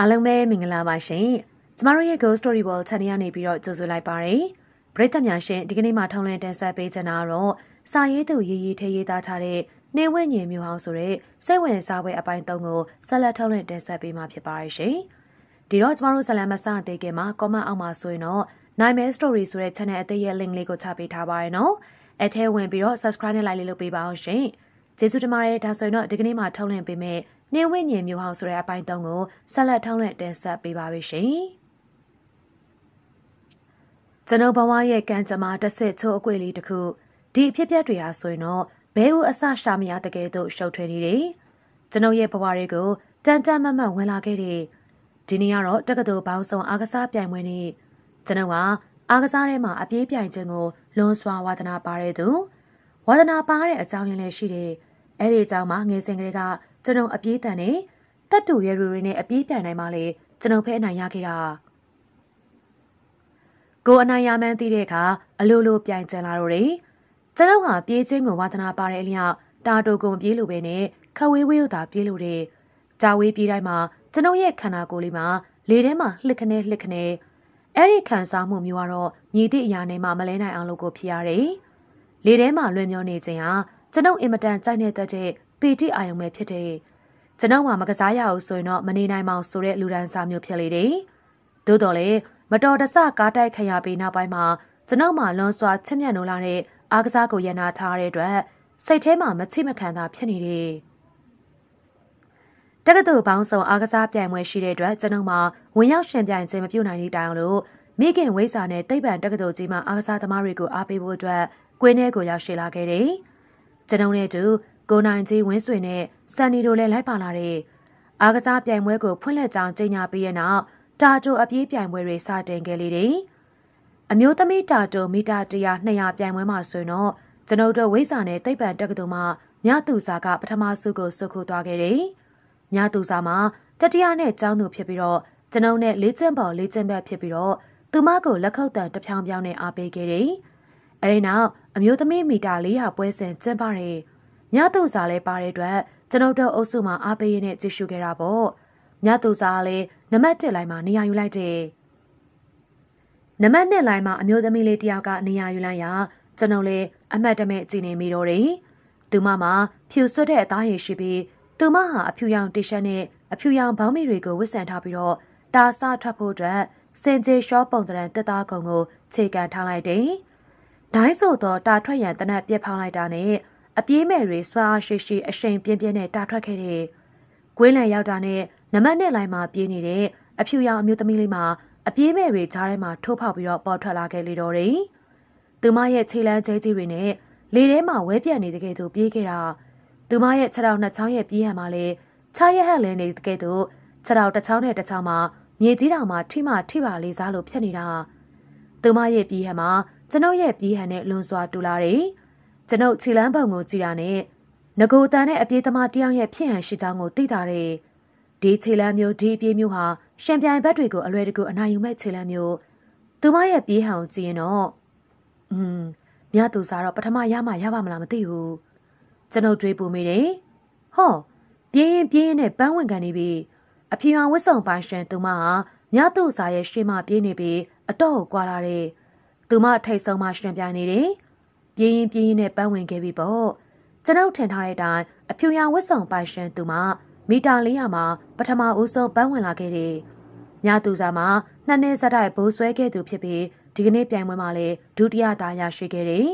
အားလုံးပဲမင်္ဂလာပါရှင်။ကျမတို့ရဲ့ Ghost Story World Channel ကနေပြီးတော့ကြိုဆိုလိုက်ပါရယ်။ပရိသတ်များရှင်ဒီကနေ့မှာထုံးလင်းတင်ဆက်ပေးချင်တာကတော့စာရေးသူရေးရေးထဲရေးသားထားတဲ့နေဝင့်ညင်မျိုးဟောင်းဆိုတဲ့စိတ်ဝင်စားပွဲအပိုင်း၃ကိုဆက်လက်ထုံးလင်းတင်ဆက်ပေးမှာဖြစ်ပါရယ်ရှင်။ဒီတော့ကျမတို့ဆက်လက်မစအသေးခင်မှာ comment အောက်မှာဆိုရင်တော့ Nightmare Story ဆိုတဲ့ channel အသေးရဲ့ link လေးကိုချပေးထားပါရယ်နော်။အထဲဝင်ပြီးတော့ subscribe နဲ့ like လေးလုပ်ပေးပါအောင်ရှင်။ကျေးဇူးတင်ပါတယ်ဒါဆိုရင်တော့ဒီကနေ့မှာထုံးလင်းပေးမယ့်နေဝိညာဉ်မျိုးဟောင်းဆိုတဲ့အပိုင်း၃ကိုဆက်လက်ထောင်းလွှင့်တင်ဆက်ပေးပါရရှင်။ကျွန်ုပ်ဘဝရဲ့ကံကြမ္မာတစ်စစ်ချိုးအကွေလေးတစ်ခုဒီအဖြစ်ပြက်တွေဟာဆိုရင်တော့ဘဲဦးအစရှာမရတကယ်တော့ရှုပ်ထွေးနေတယ်။ကျွန်ုပ်ရဲ့ဘဝတွေကိုတန်တန်မမတ် ဝင်လာခဲ့တဲ့ဒီနေ့ကတော့တက္ကသိုလ်ပေါင်းစုံအားကစားပြိုင်ပွဲနဲ့ကျွန်ုပ်ဟာအားကစားထဲမှာအပြေးပြိုင်ခြင်းကိုလွန်စွာဝါသနာပါတဲ့သူဝါသနာပါတဲ့အကြောင်းရင်းလည်းရှိတယ်။အဲ့ဒီအကြောင်းမှာငယ်စဉ်ကလေးကကျွန်တော်အပြေးတန်နဲ့တတ်တူရဲရူတွေနဲ့အပြေးပြိုင်နိုင်မှလည်းကျွန်တော်ဖဲအနိုင်ရခဲ့တာကိုအနိုင်ရမှန်းသိတဲ့အခါအလိုလိုပြိုင်ကျန်လာတော့တယ်ကျွန်တော်ဟာပြေးချင်းကိုဝါသနာပါတဲ့အလျောက်တာတိုကုန်ပြေးလိုပဲနဲ့ခဝေးဝေးတို့သာပြေးလိုတဲ့ဂျာဝေးပြေးတိုင်းမှာကျွန်တော်ရဲ့ခန္ဓာကိုယ်လေးမှာလေထဲမှာလှစ်ခနဲလှစ်ခနဲအဲ့ဒီခံစားမှုမျိုးကတော့မြေတိအရာနဲ့မှမလဲနိုင်အောင်လို့ကိုဖြစ်ရတယ်လေထဲမှာလွင်မြောနေခြင်းဟာကျွန်ုပ်အင်မတန်ကြိုက်နေတဲ့တဲ့ပေတိအာယုံပဲဖြစ်တယ်။ကျွန်တော်မှမကစားရအောင်ဆိုရင်တော့မနေနိုင်ပါဘူးဆိုတဲ့လူဒန်းစာမျိုးဖြစ်လေတယ်။သို့တော်လည်းမတော်တဆကားတိုက်ခံရပြီးနောက်ပိုင်းမှာကျွန်တော်မှလွန်စွာချစ်မြတ်နိုးလာတဲ့အားကစားကိုရနာထားတဲ့အတွက်စိတ်ထဲမှာမချိမခံတာဖြစ်နေတယ်။တက္ကသိုလ်ပေါင်းဆောင်အားကစားပြိုင်ပွဲရှိတဲ့အတွက်ကျွန်တော်မှဝင်ရောက်ရှင်ပြိုင်ခြင်းမပြုနိုင်တဲ့တိုင်အောင်လို့မိခင်ဝိစာနဲ့တိတ်ပံတက္ကသိုလ်ကြီးမှအားကစားသမားတွေကိုအားပေးဖို့အတွက်ကွင်းထဲကိုရောက်ရှိလာခဲ့တယ်။ကျွန်ုံနဲ့တူကိုနိုင်ကြီးဝင်းဆွေနဲ့ဆန်နီတို့လည်းလိုက်ပါလာတဲ့အားကစားပြိုင်ပွဲကိုဖွင့်လှစ်ကြောင်းကြေညာပြီးတဲ့နောက်တာတိုအပြေးပြိုင်ပွဲတွေစတင်ခဲ့လေတယ်။အမျိုးသမီးတာတိုမီတာ100 200ပြိုင်ပွဲမှာဆိုရင်တော့ကျွန်ုပ်တို့ဝိဇာနဲ့တိတ်ပံတက္ကသိုလ်မှာမြသူစာကပထမဆုကိုဆုခုသွားခဲ့တယ်။မြသူစာမှာတတိယနဲ့ကျောင်းသူဖြစ်ပြီးတော့ကျွန်ုပ်နဲ့လေးကျင့်ပေါ်လေးကျင့်ဘက်ဖြစ်ပြီးတော့သူမကိုလက်ခုပ်တံတဖြောင်ပြောင်းနဲ့အားပေးခဲ့တယ်။အဲဒီနောက်အမျိုးသမီးမီတာ400ပွဲစဉ်ကျင်းပတဲ့ညတုစာလည်းပါတဲ့အတွက်ကျွန်ုပ်တို့အုပ်စုမှာအားပေးရင်းနဲ့ကြည့်ရှုခဲ့တာပေါ့ညတုစာကလည်းနမတ်တက်လိုက်မှာနေရာယူလိုက်တယ်နမတ်နဲ့လိုက်မှာအမျိုးသမီးလေးတယောက်ကနေရာယူလိုက်ရာကျွန်ုပ်လည်းအမှတ်တမဲ့ကြည်နေမိတော့တယ်သူမမှာဖြူဆွတ်တဲ့အသားရည်ရှိပြီးသူမဟာအဖြူရောင်တီရှပ်နဲ့အဖြူရောင်ဘောင်းမီတွေကိုဝတ်ဆင်ထားပြီးတော့တာဆထွက်ဖို့အတွက်စင်ဂျေရှောပုံတရံတက်သားကုံကိုခြေကန်ထားလိုက်တယ်ဒိုင်းဆိုတော့တာထွက်ရန်တနက်ပြက်ဖောင်းလိုက်တာနဲ့အပြေးမဲ့တွေစွာရှိရှိအရှိန်ပြင်းပြင်းနဲ့တာထွက်ခဲ့တဲ့ဂွင်းလန်ရောက်တာနဲ့နမတ်နဲ့လိုင်းမှာပြေးနေတဲ့အဖြူရောင်အမျိုးသမီးလေးမှာအပြေးမဲ့တွေကြားထဲမှာထိုးဖောက်ပြီးတော့ပေါ်ထွက်လာခဲ့လေတော့တယ်။သူမရဲ့ခြေလမ်းကျဲကြီးတွေနဲ့လေထဲမှာဝဲပြန့်နေတဲ့ကဲ့သို့ပြေးခဲ့တာသူမရဲ့ခြေထောက်နှစ်ချောင်းရဲ့ပြေးဟန်မှာလည်းခြားရဟက်လဲနေတဲ့ကဲ့သို့ခြေထောက်တစ်ချောင်းနဲ့တစ်ချောင်းမှာမြေကြီးတောင်မှာထိမှထိပါလေးစားလို့ဖြစ်နေတာသူမရဲ့ပြေးဟန်မှာကျွန်ုပ်ရဲ့ပြေးဟန်နဲ့လွန်စွာတူလာတယ်။ကျွန်ုပ်ခြေလမ်းပုံကိုကြည်တာနဲ့ငကိုတန်နဲ့အပြေးသမားတယောက်ရဲ့ဖြစ်ဟန်ရှိကြောင်းကိုသိတာတဲ့ဒီခြေလမ်းမျိုးဒီအပြေးမျိုးဟာရှင်ပြိုင်ဘက်တွေကိုအလွယ်တကူအနိုင်ယူမဲ့ခြေလမ်းမျိုးသူမရဲ့ပြေးဟန်ကိုကြည့်ရင်တော့อืมမြတ်သူစားတော့ပထမရမှရပါမလားမသိဘူးကျွန်ုပ်တွေးပူမိတယ်ဟောပြင်းရင်ပြင်းရင်နဲ့ပန်းဝင်ကန်နေပြီအဖေအောင်ဝစ်ဆောင်ပိုင်ရှင်သူမဟာမြတ်သူစားရဲ့ရှေ့မှပြေးနေပြီအတော့ကိုကွာလာတယ်သူမထိတ်ဆုံးမှရှင်ပြိုင်နေတယ်ပြင်းရင်ပြင်းရင်နဲ့ပန်းဝင်ခဲ့ပြီပေါ့ကျွန်ုပ်ထင်ထားတဲ့အတိုင်းအဖြူရဝတ်ဆောင်ပိုင်ရှင်သူမမီတာ400မှာပထမဦးဆုံးပန်းဝင်လာခဲ့တယ်ညသူစာမှာနှစ်နှစ်ဆက်တိုက်ဘိုးဆွဲခဲ့သူဖြစ်ပြီးဒီကနေ့ပြိုင်ပွဲမှာလည်းဒုတိယတာရရှိခဲ့တယ်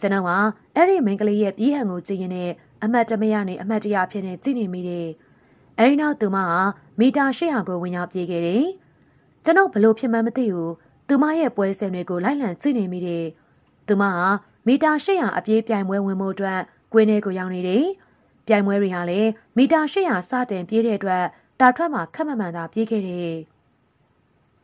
ကျွန်တော်ကအဲ့ဒီမင်္ဂလေးရဲ့ပြည်ဟန်ကိုကြည့်ရင်လည်းအမတ်တမရနဲ့အမတ်တရဖြစ်နေကြည့်နေမိတယ်။အဲဒီနောက်သူမဟာမီတာ800ကိုဝင်ရောက်ပြေးခဲ့တယ်။ကျွန်တော်ဘလို့ဖြစ်မှန်းမသိဘူး။သူမရဲ့ပွဲစဉ်တွေကိုလိုက်လံကြည့်နေမိတယ်။သူမဟာမီတာ800အပြေးပြိုင်ပွဲဝင်မှုအတွက်ကွင်းထဲကိုရောက်နေတယ်။ပြိုင်ပွဲတွေဟာလည်းမီတာ800စတင်ပြေးတဲ့အတွက်တာထွက်မှာခက်မမှန်တာပြေးခဲ့တယ်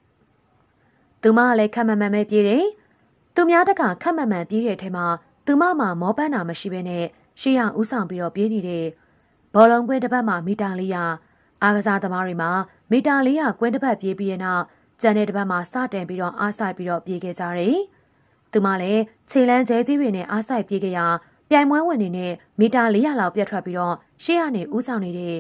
။သူမကလည်းခက်မမှန်ပဲပြေးတယ်။သူများတကခက်မမှန်ပြေးတဲ့ထဲမှာသူမမှမောပန်းတာမရှိဘဲနဲ့ရှေ့ရဥဆောင်ပြီးတော့ပြေးနေတဲ့ဘောလုံးကွင်းတစ်ပတ်မှာမီတာ400အားကစားသမားတွေမှာမီတာ400ကွင်းတစ်ပတ်ပြေးပြီးတဲ့နောက်ကျန်တဲ့တစ်ပတ်မှာစတင်ပြီးတော့အားဆိုင်ပြီးတော့ပြေးခဲ့ကြတယ်။သူမလည်းခြေလန်းကျဲကြီးတွေနဲ့အားဆိုင်ပြေးကြရာပြိုင်ပွဲဝင်နေနဲ့မီတာ400လောက်ပြတ်ထွက်ပြီးတော့ရှေ့ရနေဦးဆောင်နေတဲ့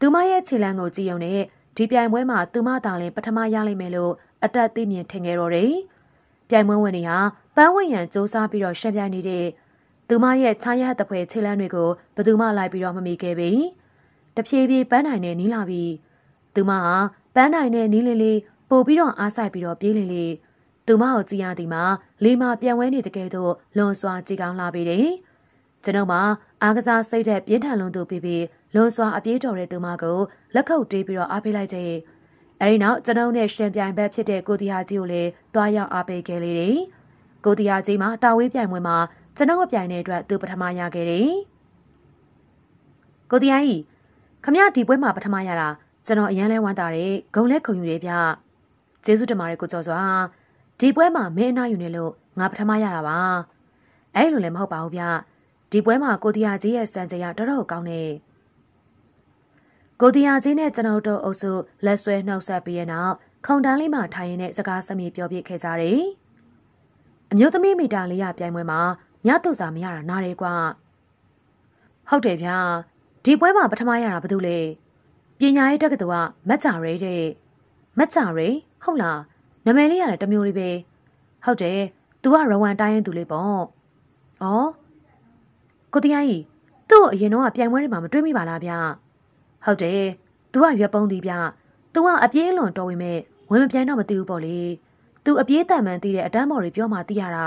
သူမရဲ့ခြေလန်းကိုကြည့်ရုံနဲ့ဒီပြိုင်ပွဲမှာသူမသာလည်းပထမရလိမ့်မယ်လို့အတက်သိမြင်ထင်ခဲ့တော့တယ်။ပြိုင်ပွဲဝင်တွေဟာပန်းဝင်ရန်စူးစမ်းပြီးတော့ရှင်းပြနေတဲ့သူမရဲ့ခြားရဟတ်တပွဲခြေလန်းတွေကိုဘသူမှလိုက်ပြီးတော့မမိခဲ့ပြီ။တဖြည်းဖြည်းပန်းနိုင်နဲ့နီးလာပြီးသူမဟာပန်းနိုင်နဲ့နီးလေးလေးပို့ပြီးတော့အားဆိုင်ပြီးတော့ပြေးလည်လေးသူမကိုကြည့်ရသည်မှာလေမာပြန်ဝဲနေတကယ်တော့လွန်စွာကြည်ကောင်းလာပေတယ်။ကျွန်ုပ်မှာအားကစားစိတ်တဲ့ပြင်းထန်လွန်သူဖြစ်ပြီးလွန်စွာအပြေးတော်တဲ့သူမကိုလက်ခုပ်တေးပြီးတော့အားပေးလိုက်တဲ့အဲဒီနောက်ကျွန်ုပ်နဲ့ရှင်ပြိုင်ဘက်ဖြစ်တဲ့ကိုတီဟာကြီးကိုလည်းတွားရောက်အားပေးခဲ့လေတယ်။ကိုတီဟာကြီးမှာတာဝေးပြိုင်ပွဲမှာကျွန်ုပ်အပြိုင်တဲ့အတွက်သူပထမရခဲ့တယ်။ကိုတီဟာကြီးခမရဒီပွဲမှာပထမရတာကျွန်တော်အရင်လဲဝမ်းတာတယ်ဂုံလဲခုံယူတယ်ဗျ။ကျေးဇူးတင်ပါတယ်ကိုကျော်စွာဒီပွဲမှာမင်းအနာယူနေလို့ငါပထမရတာပါအဲ့လိုလည်းမဟုတ်ပါဘူးဗျဒီပွဲမှာကိုတီယာကြီးရဲ့စံကြေရတော်တော်ကောင်းနေကိုတီယာကြီးနဲ့ကျွန်တော်တို့အုပ်စုလက်ဆွဲနှုတ်ဆက်ပြီးတဲ့နောက်ခုံတန်းလေးမှာထိုင်ရင်းနဲ့စကားဆက်မိပြောပြခဲ့ကြတယ်အမျိုးသမီးမိတာလေးရပြိုင်ပွဲမှာညတုတ်စာမရတာနားတယ်ကွာဟုတ်တယ်ဗျာဒီပွဲမှာပထမရတာဘာလို့လဲပညာရေးတက္ကသိုလ်ကမတ်ကြရဲတဲ့မတ်ကြရဲဟုတ်လားနာမည်လေးရတယ်တမျိုးလေးပဲဟုတ်တယ်သူကရဝမ်တိုင်းရင်သူလေးပေါ့ဩကိုတရားကြီးသူ့ကိုအရင်တော့ပြိုင်ပွဲတွေမှာမတွေ့မိပါလားဗျဟုတ်တယ်သူကရွက်ပုံးသည်ဗျသူကအပြေးလွန်တော်ဝင်မဲ့ဝင်မပြန်တော့မသိဘူးပေါ့လေသူအပြေးတန်မှန်သိတဲ့အတန်းပေါ်တွေပြောမှသိရတာ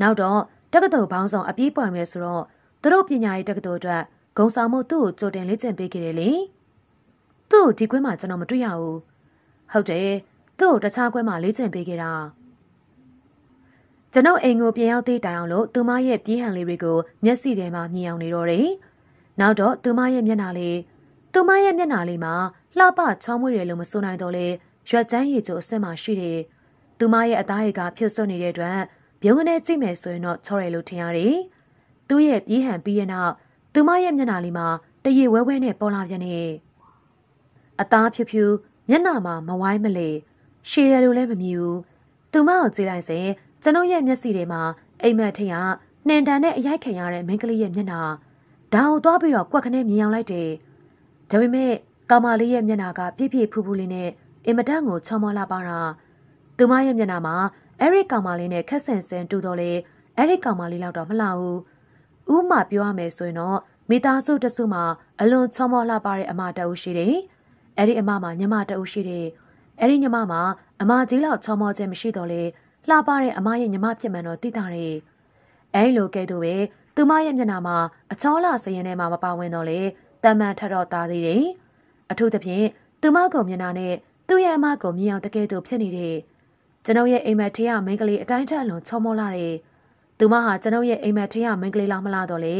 နောက်တော့တက္ကသိုလ်ပေါင်းဆောင်အပြေးပွင့်မယ်ဆိုတော့သူတို့ပညာရေးတက္ကသိုလ်အတွက်ဂုံဆောင်မှုသူ့ကိုကြိုတင်လေ့ကျင့်ပေးခဲ့တယ်လေသူ့ကိုဒီကွင်းမှာကျွန်တော်မတွေ့ရဘူးဟုတ်တယ်သူ့ကိုတခြားခွဲမှာလေ့ကျင့်ပေးခဲ့တာကျွန်ုပ်အိမ်ကိုပြန်ရောက်သေးတိုင်အောင်လို့သူမရဲ့ပြေးဟန်လေးတွေကိုမျက်စိထဲမှာမြင်အောင်နေတော့တယ်။နောက်တော့သူမရဲ့မျက်နှာလေးသူမရဲ့မျက်နှာလေးမှာလှပချောင်းမွေ့တယ်လို့မဆိုနိုင်တော့လေရွက်ကျန်းရည်ကျိုးအစစ်မှရှိတယ်။သူမရဲ့အသားရည်ကဖြုတ်ဆွနေတဲ့အတွက်ဗျုံကနေကြည့်မယ်ဆိုရင်တော့ချောတယ်လို့ထင်ရတယ်။သူ့ရဲ့ပြေးဟန်ပြီးရနောက်သူမရဲ့မျက်နှာလေးမှာတရေဝဲဝဲနဲ့ပေါ်လာပြန်နေ။အသားဖြူဖြူမျက်နှာမှာမဝိုင်းမလေးရှည်တယ်လို့လည်းမမြင်ဘူးသူမကိုကြည့်လိုက်စဉ်ကျွန်ုပ်ရဲ့မျက်စိတွေမှာအိမ်မက်ထိတ်ကနှင်တန်နဲ့အရိုက်ခံရတဲ့မိန်းကလေးရဲ့မျက်နှာဒါကိုသွားပြီးတော့ကွက်ခနဲ့မြင်အောင်လိုက်တယ်ဒါပေမဲ့ကောင်မလေးရဲ့မျက်နှာကပြည့်ပြည့်ဖူးဖူးလေးနဲ့အင်မတန်ကိုချောမောလာပါတာသူမရဲ့မျက်နှာမှာအဲ့ဒီကောင်မလေးနဲ့ခက်ဆန်ဆန်တူတော့လေအဲ့ဒီကောင်မလေးလောက်တော့မလှဘူးဥမာပြောရမယ်ဆိုရင်တော့မိသားစုတစုမှာအလွန်ချောမောလှပါတဲ့အမတအုပ်ရှိတယ်အဲ့ဒီအမမှာညီမတအုပ်ရှိတယ်အဲ့ဒီညမမှာအမကြီးလောက်ချောမောခြင်းမရှိတော့လေလှပတဲ့အမရဲ့ညမဖြစ်မှန်တော့သိတာတယ်အဲ့လိုကဲတော့ပဲသူမရဲ့မျက်နှာမှာအချောလာစရင်ထဲမှာမပါဝင်တော့လေတမန်ထတော့သားသေးတယ်အထူးသဖြင့်သူမကိုမျက်နှာနဲ့သူ့ရဲ့အမကိုမြင်အောင်တကယ်တော့ဖြစ်နေတယ်ကျွန်ုပ်ရဲ့အိမ်မက်ထေးရမင်းကလေးအတိုင်းထက်လွန်ချောမောလာတယ်သူမဟာကျွန်ုပ်ရဲ့အိမ်မက်ထေးရမင်းကလေးလားမလားတော့လေ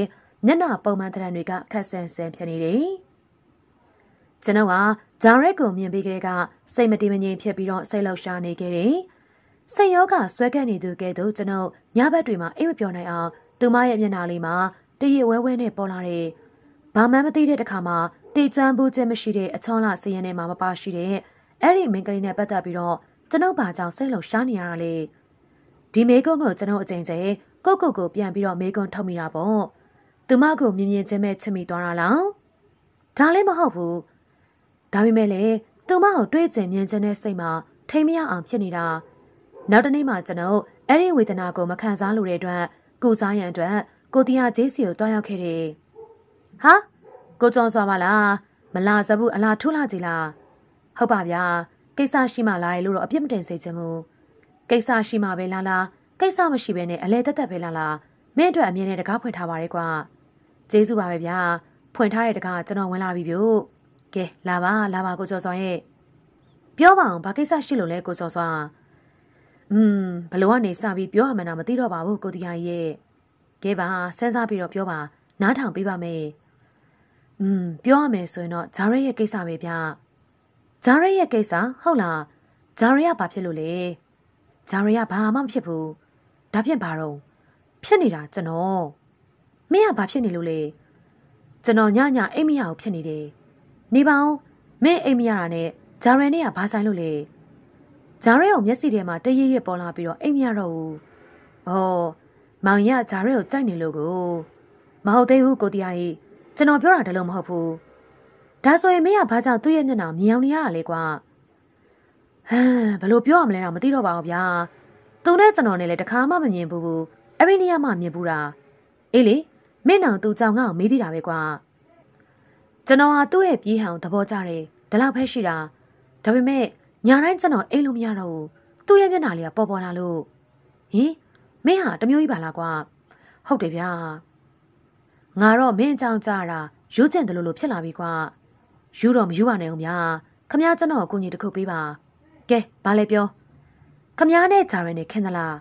မျက်နှာပုံမှန်တရံတွေကခက်ဆန်ဆန်ဖြစ်နေတယ်ကျွန်ုပ်ဟာဂျာရက်ကိုမြင်ပြီးကလေးကစိတ်မတည်မငြိမ်ဖြစ်ပြီးတော့စိတ်လှုပ်ရှားနေခဲ့တယ်။စိတ်ရောဂါဆွဲကပ်နေသူကဲ့သို့ကျွန်ုပ်ညဘက်တွေမှာအိပ်မပျော်နိုင်အောင်သူမရဲ့မျက်နှာလေးမှာတရစ်ဝဲဝဲနဲ့ပေါ်လာတဲ့ဘာမှမသိတဲ့တခါမှာတေကျွမ်းဘူးခြင်းမရှိတဲ့အချောင်းလာစည်ရင်ထဲမှာမပါရှိတဲ့အဲ့ဒီမင်းကလေးနဲ့ပတ်သက်ပြီးတော့ကျွန်ုပ်ဘာကြောင့်စိတ်လှုပ်ရှားနေရတာလဲဒီမေကုန်းကိုကျွန်ုပ်အကြိမ်ကြိမ်ကုတ်ကုတ်ကိုပြန်ပြီးတော့မေကုန်းထုတ်မိတာပေါ့သူမကိုမြင်မြင်ချင်းပဲချစ်မိသွားတာလားဒါလည်းမဟုတ်ဘူးဒါပေမဲ့လည်းသူမကိုတွေးကြင်မြင်ခြင်းနဲ့စိတ်မှာထိမရအောင်ဖြစ်နေတာနောက်တနေ့မှကျွန်တော်အဲ့ဒီဝေဒနာကိုမခံစားလို့တဲ့အတွက်ကိုစားရန်အတွက်ကိုတရားဂျေးစီကိုတွားရောက်ခဲ့တယ်။ဟာကိုကြောင်စွာပါလားမလာစဘူးအလားထူလာကြည်လားဟုတ်ပါဗျာကိစ္စရှိမှလာရလို့တော့အပြစ်မတင်စေချင်ဘူးကိစ္စရှိမှပဲလာလာကိစ္စမရှိဘဲနဲ့အလဲတက်တက်ပဲလာလာမင်းအတွက်အမြင်နဲ့တကားဖွင့်ထားပါရဲကွာဂျေးစုပါပဲဗျာဖွင့်ထားတဲ့တကားကျွန်တော်ဝင်လာပြီပြို့ကဲလာပါလာပါကိုကျော်စောရဲ့ပြောပါအောင်ဘာကိစ္စရှိလို့လဲကိုကျော်စောอืมဘလို့ကနေစပြီးပြောရမှန်းတော့မသိတော့ပါဘူးကိုတရားရဲ့ကဲပါစဉ်းစားပြီးတော့ပြောပါနားထောင်ပေးပါမယ်อืมပြောရမယ်ဆိုရင်တော့ဂျာရဲရဲ့ကိစ္စပဲဗျဂျာရဲရဲ့ကိစ္စဟုတ်လားဂျာရဲကဘာဖြစ်လို့လဲဂျာရဲကဘာမှမဖြစ်ဘူးဒါဖြင့်ဘာတော့ဖြစ်နေတာကျွန်တော်မင်းကဘာဖြစ်နေလို့လဲကျွန်တော်ညညအိမ်မရအောင်ဖြစ်နေတယ်နေပါဦးမင်းအိမ်မရတာနဲ့ဂျာရန်နဲ့ကဘာဆိုင်လို့လဲဂျာရန်ကိုမျက်စိထဲမှာတရရပေါ်လာပြီးတော့အိမ်မရတော့ဘူးဩမောင်ရဂျာရန်ကိုကြိုက်နေလို့ကို မဟုတ်သေးဘူးကိုတရားကြီးကျွန်တော်ပြောတာတလုံးမဟုတ်ဘူးဒါဆိုရင်မင်းကဘာကြောင့်သူ့ရဲ့မျက်နှာမြင်အောင်နေရတာလဲကွာဟမ်ဘယ်လိုပြောရမလဲတော့မသိတော့ပါဘူးဗျာသူနဲ့ကျွန်တော်နဲ့လည်းတခါမှမမြင်ဘူးဘူးအဲ့ဒီနေရာမှမြင်ဘူးတာအေးလေမင်းအောင်သူကြောင့်ငါ့ကိုမေးသေးတာပဲကွာကျွန်တော်ဟာသူ့ရဲ့ပြေးဟန်ကိုသဘောကျတယ်ဒါလောက်ပဲရှိတာဒါပေမဲ့ညာတိုင်းကျွန်တော်အိမ်လို့မရတော့ဘူးသူ့ရဲ့မျက်နှာလေးကပေါ်ပေါ်လာလို့ဟင်မင်းဟာတမျိုးကြီးပါလားကွာဟုတ်တယ်ဗျာငါတော့မင်းအကြောင်းကြားတာရိုးကျင်တယ်လို့လို့ဖြစ်လာပြီကွာယူတော့မယူပါနဲ့ဦးဗျာခမ ्या ကျွန်တော်အကူအညီတစ်ခုပေးပါကဲဘာလဲပြောခမ ्या နဲ့ဂျာရယ်နဲ့ခင်သလား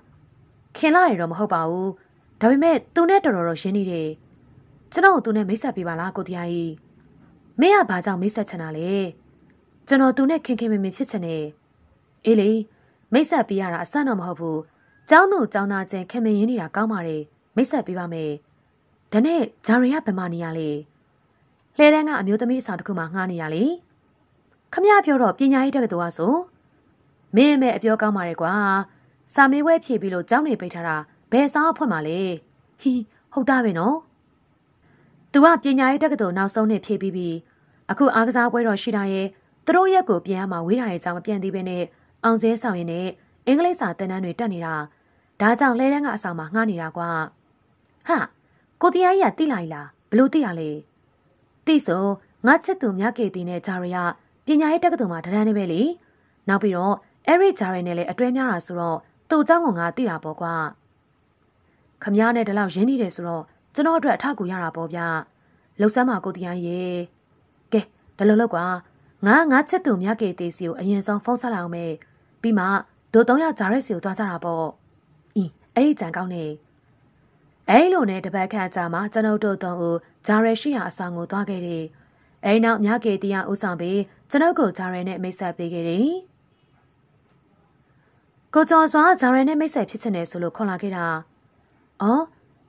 ခင်လာတယ်တော့မဟုတ်ပါဘူးဒါပေမဲ့သူနဲ့တော်တော်တော့ရင်းနေတယ်ကျွန်တော်သူနဲ့မိတ်ဆက်ပေးပါလားကိုတရားကြီးမင်းကဘာကြောင့်မိတ်ဆက်ချင်တာလဲကျွန်တော်သူနဲ့ခင်ခင်မင်မင်ဖြစ်ချင်တယ်အေးလေမိတ်ဆက်ပေးရတာအဆန်တော့မဟုတ်ဘူးကျောင်းသူကျောင်းသားချင်းခင်မင်ရင်းနေတာကောင်းပါတယ်မိတ်ဆက်ပေးပါမယ်ဒါနဲ့ဂျာရီကဘယ်မှာနေရလဲလှဲတန်းကအမျိုးသမီးအစာတစ်ခုမှငှားနေရလေခမရပြောတော့ပညာရေးတက္ကသိုလ်ကဆိုမင်းအမေအပြောကောင်းပါတယ်ကွာစာမေးပွဲဖြေပြီးလို့ကျောင်းနေပိတ်ထားတာဘယ်စာအဖွင့်မှာလဲဟီဟုတ်တာပဲနော်။ "तू ကပညာရေးတက္ကသိုလ်နောက်ဆုံးနှစ်ဖြည့်ပြီးပြီးအခုအားကစားပွဲတော်ရှိတာရဲ့သူတို့ရက်ကိုပြန်ရမှာဝေးတာရဲ့အကြောင်းမပြန်သေးပဲနဲ့အောင်စဲဆောင်ရင်နဲ့အင်္ဂလိပ်စာတန်တန်းတွေတက်နေတာဒါကြောင့်လဲတန်းကအဆောင်မှာငှားနေတာကွာဟာကိုတရားကြီးကတိလိုက်လားဘလို့တိရလဲတိဆိုငါချက်သူမြကေတီနဲ့ဂျာရီကပညာရေးတက္ကသိုလ်မှာတန်းတန်းနေပဲလေနောက်ပြီးတော့အဲရစ်ဂျာရီနဲ့လည်းအတွဲများတာဆိုတော့သူ့เจ้าကငါတိတာပေါ့ကွာခမည်းနဲ့ဒီလောက်ရင်းနေတယ်ဆိုတော့ကျွန်တော်အတွက်အထောက်အကူရတာပေါ့ဗျလှုပ်ဆမ်းပါကိုတရားကြီးဒလုံလောက်ကငါငါချက်သူမြကေတေးစီကို အရင်ဆုံးဖုန်းဆက်လာအောင်မေပြီးမှတို့၃ယောက်ဂျာရက်စီကိုတွားကြတာပေါ့အင်းအဲ့ဒီကြံကောင်းနေအဲ့လိုနဲ့တပတ်ခန့်ကြာမှ ကျွန်ုပ်တို့သုံးဦးဂျာရက်ရှိရာအဆောင်ကိုတွားခဲ့တယ်အဲ့နောက်မြကေတီးရဦးဆောင်ပြီးကျွန်ုပ်ကိုဂျာရက်နဲ့မိတ်ဆက်ပေးခဲ့တယ်ကိုကျော်စွာဂျာရယ်နဲ့မိတ်ဆက်ဖြစ်ချင်တယ်ဆိုလို့ခေါ်လာခဲ့တာ။အော်